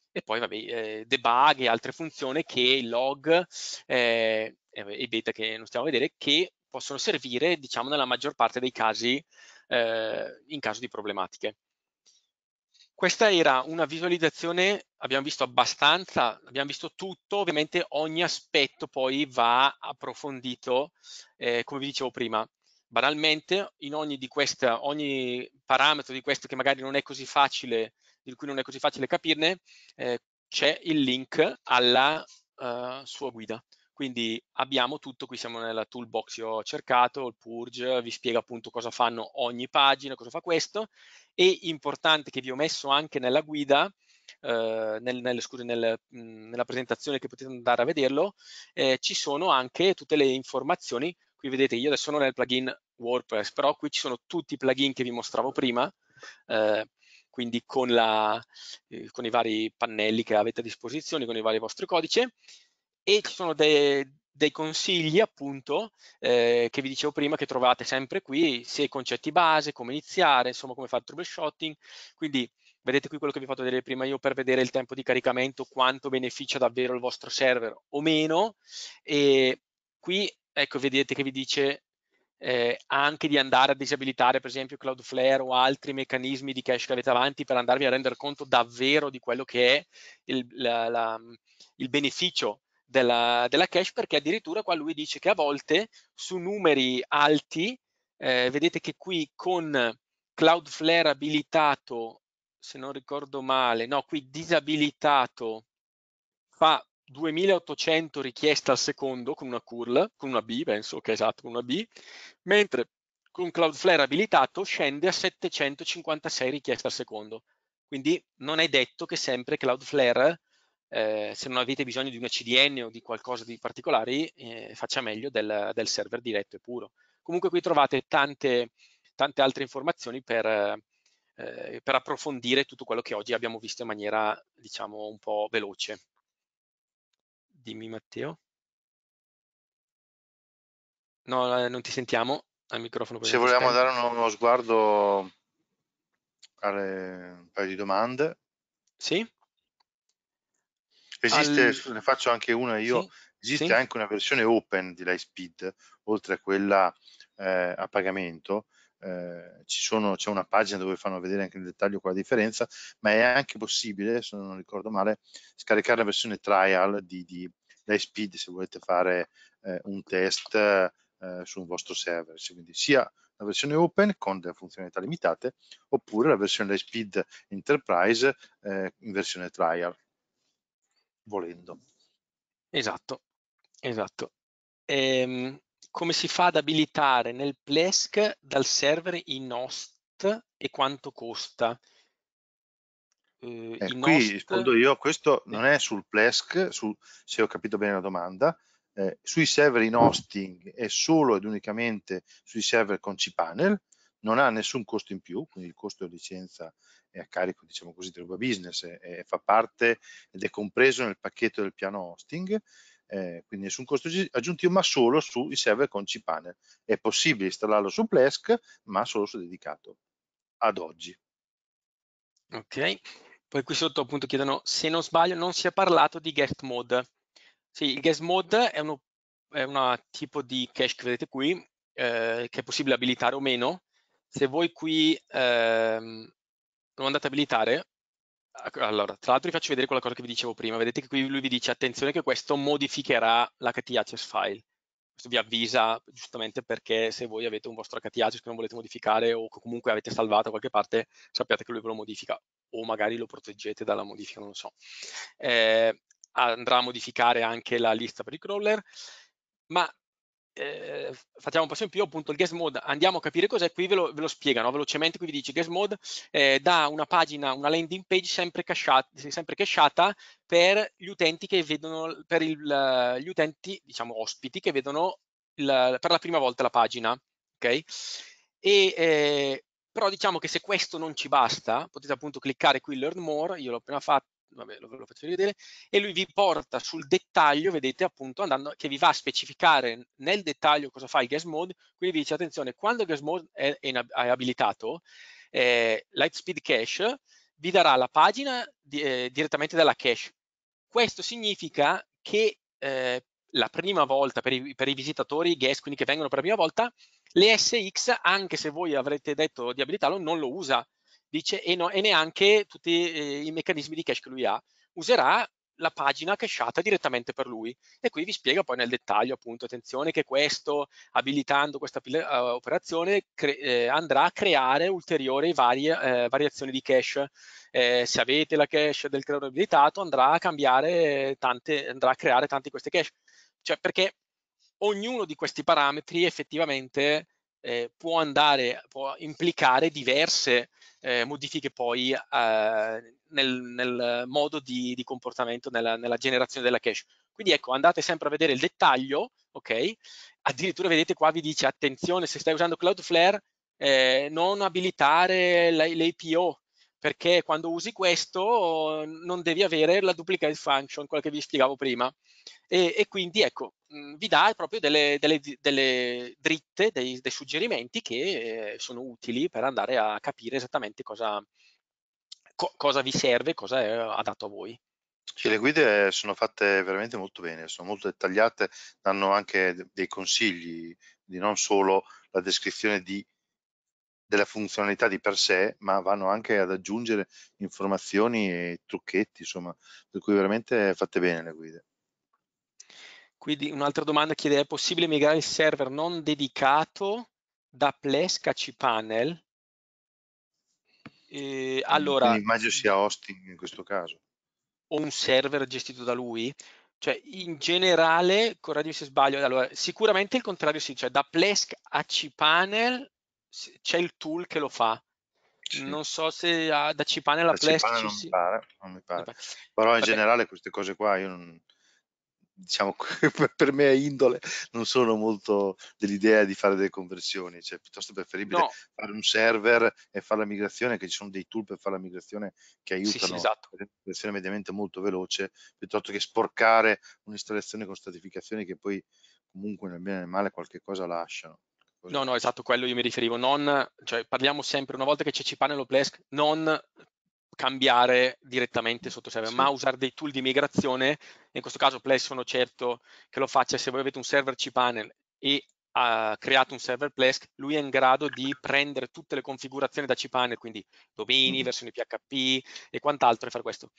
[SPEAKER 2] e poi vabbè, eh, debug e altre funzioni che log eh, e beta che non stiamo a vedere, che possono servire diciamo nella maggior parte dei casi eh, in caso di problematiche. Questa era una visualizzazione, abbiamo visto abbastanza, abbiamo visto tutto, ovviamente ogni aspetto poi va approfondito, eh, come vi dicevo prima banalmente in ogni, questa, ogni parametro di questo che magari non è così facile, di cui non è così facile capirne, eh, c'è il link alla uh, sua guida. Quindi abbiamo tutto, qui siamo nella toolbox che ho cercato, il purge, vi spiega appunto cosa fanno ogni pagina, cosa fa questo, e importante che vi ho messo anche nella guida, eh, nel, nel, scusi, nel, mh, mm, nella presentazione che potete andare a vederlo, eh, ci sono anche tutte le informazioni qui vedete io adesso non è il plugin WordPress, però qui ci sono tutti i plugin che vi mostravo prima, eh, quindi con, la, eh, con, i vari pannelli che avete a disposizione, con i vari vostri codici, e ci sono dei, dei consigli appunto eh, che vi dicevo prima che trovate sempre qui, sia i concetti base, come iniziare, insomma come fare troubleshooting, quindi vedete qui quello che vi ho fatto vedere prima io per vedere il tempo di caricamento, quanto beneficia davvero il vostro server o meno, e qui ecco vedete che vi dice eh, anche di andare a disabilitare per esempio Cloudflare o altri meccanismi di cache che avete avanti per andarvi a rendere conto davvero di quello che è il, la, la, il beneficio della, della, cache perché addirittura qua lui dice che a volte su numeri alti eh, vedete che qui con Cloudflare abilitato se non ricordo male, no qui disabilitato fa 2800 richieste al secondo con una curl, con una B, penso che okay, esatto, con una B, mentre con Cloudflare abilitato scende a 756 richieste al secondo. Quindi non è detto che sempre Cloudflare, eh, se non avete bisogno di una CDN o di qualcosa di particolare, eh, faccia meglio del, del, server diretto e puro. Comunque qui trovate tante, tante altre informazioni per, eh, per approfondire tutto quello che oggi abbiamo visto in maniera, diciamo, un po' veloce. Dimmi Matteo. No, eh, non ti sentiamo al microfono. Se vogliamo dare
[SPEAKER 1] uno, uno, sguardo a un paio di domande. Sì. Esiste, al... scusa, ne faccio anche una io, sì. esiste sì. anche una versione open di Lightspeed, oltre a quella eh, a pagamento, eh, ci sono, c'è una pagina dove fanno vedere anche nel dettaglio quella differenza, ma è anche possibile, se non ricordo male, scaricare la versione trial di, di, di se volete fare eh, un test eh, su un vostro server, quindi sia la versione open con delle funzionalità limitate oppure la versione Speed Enterprise eh, in versione trial, volendo. Esatto, esatto.
[SPEAKER 2] Ehm, come si fa ad abilitare nel Plesk
[SPEAKER 1] dal server
[SPEAKER 2] i NOST e quanto costa. Eh, eh, qui host... rispondo
[SPEAKER 1] io, questo non è sul Plesk, su, se ho capito bene la domanda, eh, sui server in hosting è solo ed unicamente sui server con cPanel, non ha nessun costo in più, quindi il costo di licenza è a carico, diciamo così, del web business e, e fa parte ed è compreso nel pacchetto del piano hosting eh, quindi nessun costo aggiuntivo, ma solo sui server con cPanel. È possibile installarlo su Plesk, ma solo su dedicato, ad oggi. Ok, poi qui sotto
[SPEAKER 2] appunto chiedono, se non sbaglio, non si è parlato di guest mode. Sì, il guest mode è, uno, è una tipo di cache che vedete qui, eh, che è possibile abilitare o meno. Se voi qui ehm, lo andate a abilitare, allora, tra l'altro vi faccio vedere quella cosa che vi dicevo prima, vedete che qui lui vi dice attenzione che questo modificherà l'HT file, questo vi avvisa giustamente perché se voi avete un vostro HT che non volete modificare o comunque avete salvato da qualche parte sappiate che lui ve lo modifica o magari lo proteggete dalla modifica, non lo so. Eh, andrà a modificare anche la lista per i crawler, ma eh, facciamo un passo in più, appunto il guest mode, andiamo a capire cos'è, qui ve lo, ve lo, spiegano velocemente, qui vi dice guest mode eh, da una pagina, una landing page sempre cachata, sempre cachata per gli utenti che vedono, per il, gli utenti, diciamo ospiti, che vedono il, per la prima volta la pagina, ok? E, eh, però diciamo che se questo non ci basta, potete appunto cliccare qui Learn More, io l'ho appena fatto, vabbè, lo, lo faccio rivedere, e lui vi porta sul dettaglio, vedete appunto, andando, che vi va a specificare nel dettaglio cosa fa il guest mode, quindi vi dice attenzione, quando il guest mode è, è, è abilitato, eh, Lightspeed Cache vi darà la pagina di, eh, direttamente dalla cache. Questo significa che eh, la prima volta per i, per i visitatori guest, quindi che vengono per la prima volta, l'ESX, anche se voi avrete detto di abilitarlo, non lo usa dice, e, no, e neanche tutti eh, i meccanismi di cache che lui ha. Userà la pagina cacheata direttamente per lui. E qui vi spiega poi nel dettaglio, appunto, attenzione che questo, abilitando questa uh, operazione, eh, andrà a creare ulteriori varie, eh, variazioni di cache. Eh, se avete la cache del creatore abilitato, andrà a cambiare tante, andrà a creare tante di queste cache. Cioè, perché ognuno di questi parametri effettivamente eh, può andare, può implicare diverse eh, modifiche poi eh, nel, nel, modo di, di comportamento nella, nella, generazione della cache. Quindi ecco, andate sempre a vedere il dettaglio, ok? Addirittura vedete qua vi dice attenzione, se stai usando Cloudflare eh, non abilitare l'APO perché quando usi questo non devi avere la duplicate function, quella che vi spiegavo prima. E, e quindi ecco, mh, mhmm, vi dà proprio delle, delle, delle dritte, dei, dei, suggerimenti che eh, sono utili per andare a capire esattamente cosa, co cosa vi serve, cosa è adatto a voi.
[SPEAKER 1] Sì, le guide sono fatte veramente molto bene, sono molto dettagliate, danno anche dei consigli, di non solo la descrizione di, della funzionalità di per sé, ma vanno anche ad aggiungere informazioni e trucchetti, insomma, per cui veramente fatte bene le guide.
[SPEAKER 2] Quindi un'altra domanda chiede, è possibile migrare il server non dedicato da Plesk a cPanel?
[SPEAKER 1] Eh, allora, immagino sia hosting in questo caso.
[SPEAKER 2] O un server gestito da lui? Cioè, in generale, correggimi se sbaglio, allora, sicuramente il contrario sì, cioè da Plesk a cPanel c'è il tool che lo fa. Sì. Non so se da cPanel a Plesk... Ci non, si... mi
[SPEAKER 1] pare, non mi pare, però in Vabbè. generale queste cose qua io non diciamo per me è indole, non sono molto dell'idea di fare delle conversioni, cioè piuttosto preferibile no. fare un server e fare la migrazione, che ci sono dei tool per fare la migrazione che aiutano sì, sì, esatto. la migrazione mediamente molto veloce, piuttosto che sporcare un'installazione con stratificazioni che poi comunque nel bene e nel male qualche cosa lasciano.
[SPEAKER 2] No, no, esatto, quello io mi riferivo, non, cioè, parliamo sempre, una volta che c'è Cipane e non cambiare direttamente sotto server, cioè, sì. ma usare dei tool di migrazione, in questo caso Play sono certo che lo faccia, se voi avete un server cPanel e ha creato un server Plesk, lui è in grado di prendere tutte le configurazioni da cPanel, quindi domini, mm. versioni PHP e quant'altro e fare questo.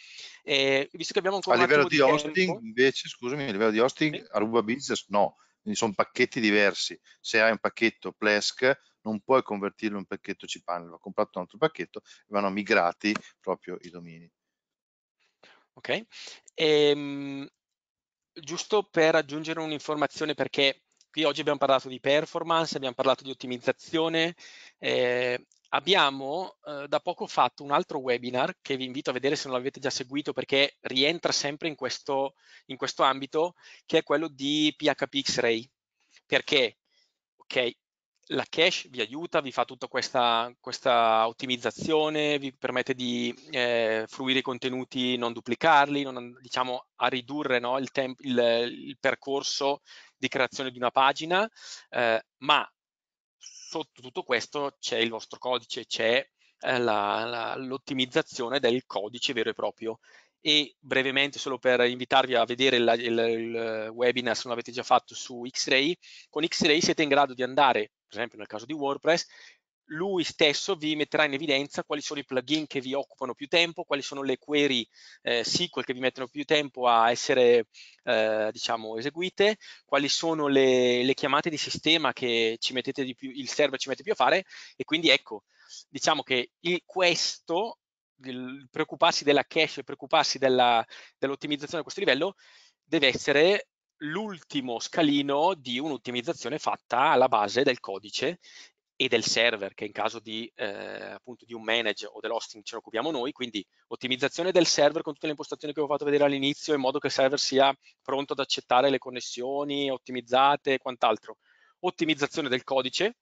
[SPEAKER 2] E visto che abbiamo ancora A livello di, di hosting, tempo,
[SPEAKER 1] invece, scusami, a livello di hosting, sì. Aruba Business no, quindi sono pacchetti diversi. Se hai un pacchetto Plesk, non puoi convertirlo in pacchetto cPanel, va comprato un altro pacchetto e vanno migrati proprio i domini.
[SPEAKER 2] Ok, ehm, giusto per aggiungere un'informazione perché qui oggi abbiamo parlato di performance, abbiamo parlato di ottimizzazione, eh, abbiamo eh, da poco fatto un altro webinar che vi invito a vedere se non l'avete già seguito perché rientra sempre in questo, in questo ambito che è quello di PHP X-Ray. Perché? Ok, la cache vi aiuta, vi fa tutta questa, questa ottimizzazione, vi permette di eh, fruire i contenuti, non duplicarli, non, diciamo a ridurre no, il, il, il, percorso di creazione di una pagina, eh, ma sotto tutto questo c'è il vostro codice, c'è eh, l'ottimizzazione del codice vero e proprio e brevemente solo per invitarvi a vedere il, il, il webinar se non l'avete già fatto su X-Ray, con X-Ray siete in grado di andare per esempio nel caso di WordPress, lui stesso vi metterà in evidenza quali sono i plugin che vi occupano più tempo, quali sono le query eh, SQL che vi mettono più tempo a essere eh, diciamo, eseguite, quali sono le, le, chiamate di sistema che ci mettete di più, il server ci mette più a fare e quindi ecco, diciamo che il, questo, il preoccuparsi della cache, preoccuparsi dell'ottimizzazione dell a questo livello deve essere l'ultimo scalino di un'ottimizzazione fatta alla base del codice e del server, che in caso di, eh, appunto, di un manage o dell'hosting ce ne occupiamo noi, quindi ottimizzazione del server con tutte le impostazioni che ho fatto vedere all'inizio in modo che il server sia pronto ad accettare le connessioni ottimizzate e quant'altro. Ottimizzazione del codice,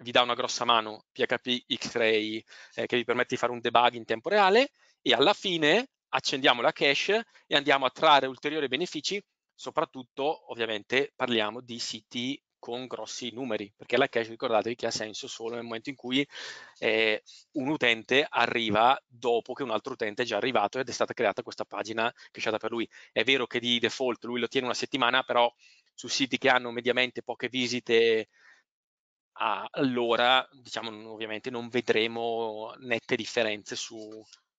[SPEAKER 2] vi dà una grossa mano PHP X-Ray eh, che vi permette di fare un debug in tempo reale e alla fine accendiamo la cache e andiamo a trarre ulteriori benefici Soprattutto, ovviamente, parliamo di siti con grossi numeri, perché la cache ricordatevi che ha senso solo nel momento in cui eh, un utente arriva dopo che un altro utente è già arrivato ed è stata creata questa pagina cacheata per lui. È vero che di default lui lo tiene una settimana, però su siti che hanno mediamente poche visite allora diciamo ovviamente non vedremo nette differenze su,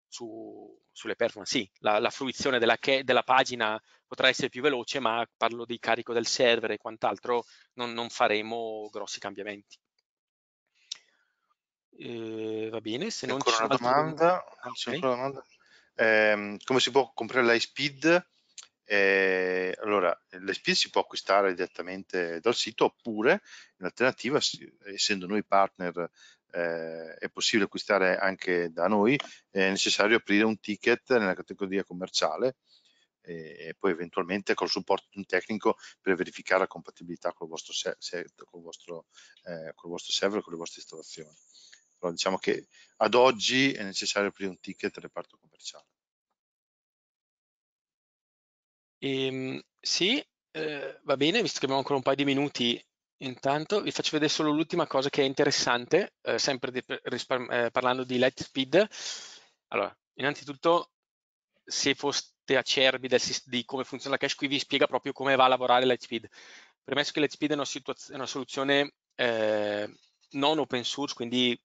[SPEAKER 2] su, sulle performance. Sì, la, la fruizione della, che, della, pagina potrà essere più veloce, ma parlo di carico del server e quant'altro, non, non faremo grossi cambiamenti.
[SPEAKER 1] Eh, va bene, se non ancora una domanda, altri... Ah, okay. domanda. Eh, come si può comprare l'iSpeed? Eh, allora, l'iSpeed si può acquistare direttamente dal sito oppure in alternativa, essendo noi partner eh, è possibile acquistare anche da noi, è necessario aprire un ticket nella categoria commerciale eh, e poi eventualmente col supporto di un tecnico per verificare la compatibilità con il vostro, se, se, con il vostro, eh, con il vostro server, con le vostre installazioni. Però diciamo che ad oggi è necessario aprire un ticket al reparto commerciale.
[SPEAKER 2] Ehm, sì, eh, va bene, visto che abbiamo ancora un paio di minuti, Intanto vi faccio vedere solo l'ultima cosa che è interessante, eh, sempre di, eh, parlando di Lightspeed. Allora, innanzitutto, se foste acerbi del, di come funziona la cache, qui vi spiega proprio come va a lavorare Lightspeed. Premesso che Lightspeed è una, una soluzione eh, non open source, quindi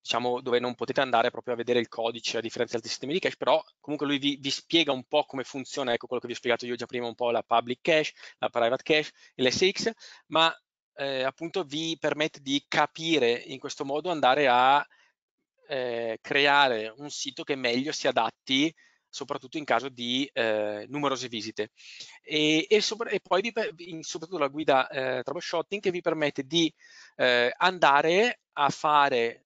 [SPEAKER 2] diciamo dove non potete andare proprio a vedere il codice a differenza di altri sistemi di cache, però comunque lui vi, vi spiega un po' come funziona, ecco quello che vi ho spiegato io già prima, un po' la public cache, la private cache e l'SX, ma eh, appunto vi permette di capire in questo modo andare a eh, creare un sito che meglio si adatti soprattutto in caso di eh, numerose visite e, e, sopra, e poi vi, soprattutto la guida eh, troubleshooting che vi permette di eh, andare a fare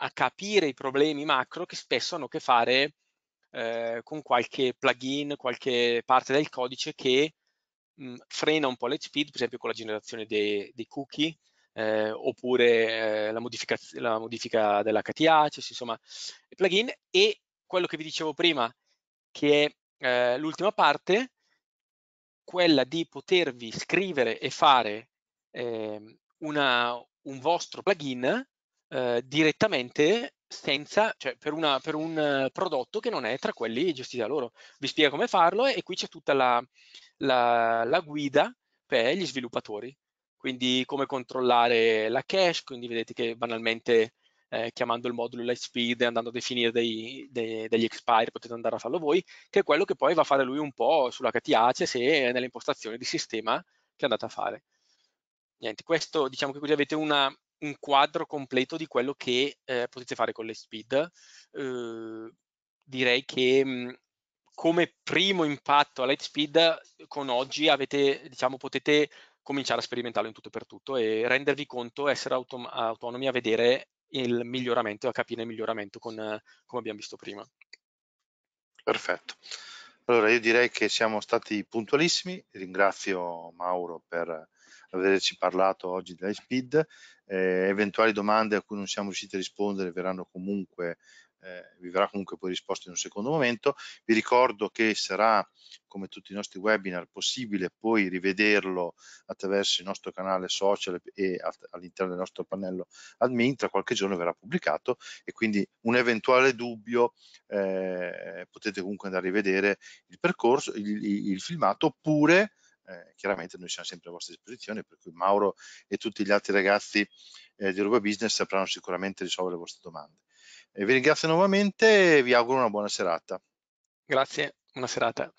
[SPEAKER 2] a capire i problemi macro che spesso hanno a che fare eh, con qualche plugin qualche parte del codice che mh, mhmm, frena un po' l'edge speed, per esempio con la generazione dei, dei cookie, eh, oppure eh, la, modifica, la modifica dell'HTA, cioè, insomma, il plugin, e quello che vi dicevo prima, che è eh, l'ultima parte, quella di potervi scrivere e fare ehm, una, un vostro plugin eh, direttamente senza, cioè per, una, per, un eh, prodotto che non è tra quelli gestiti da loro. Vi spiega come farlo e, e qui c'è tutta la, la, la, guida per gli sviluppatori, quindi come controllare la cache, quindi vedete che banalmente eh, chiamando il modulo Lightspeed e andando a definire dei, dei, degli expire, potete andare a farlo voi, che è quello che poi va a fare lui un po' sulla sull'HTAC se è nelle impostazioni di sistema che andate a fare. Niente, questo diciamo che così avete una, un quadro completo di quello che eh, potete fare con le speed. Eh, direi che mhmm, come primo impatto a Lightspeed con oggi avete, diciamo, potete cominciare a sperimentarlo in tutto e per tutto e rendervi conto, essere autom- autonomi a vedere il miglioramento, a capire il miglioramento con, come abbiamo visto prima.
[SPEAKER 1] Perfetto. Allora io direi che siamo stati puntualissimi, ringrazio Mauro per ad averci parlato oggi dell'iSpeed. Eh, eventuali domande a cui non siamo riusciti a rispondere verranno comunque eh, vi verrà comunque poi risposta in un secondo momento. Vi ricordo che sarà, come tutti i nostri webinar, possibile poi rivederlo attraverso il nostro canale social e all'interno del nostro pannello admin, tra qualche giorno verrà pubblicato e quindi un eventuale dubbio eh, potete comunque andare a rivedere il percorso, il, il filmato oppure eh, chiaramente noi siamo sempre a vostra disposizione, per cui Mauro e tutti gli altri ragazzi eh, di Ruba Business sapranno sicuramente risolvere le vostre domande. Eh, vi ringrazio nuovamente e vi auguro una buona serata. Grazie, buona serata.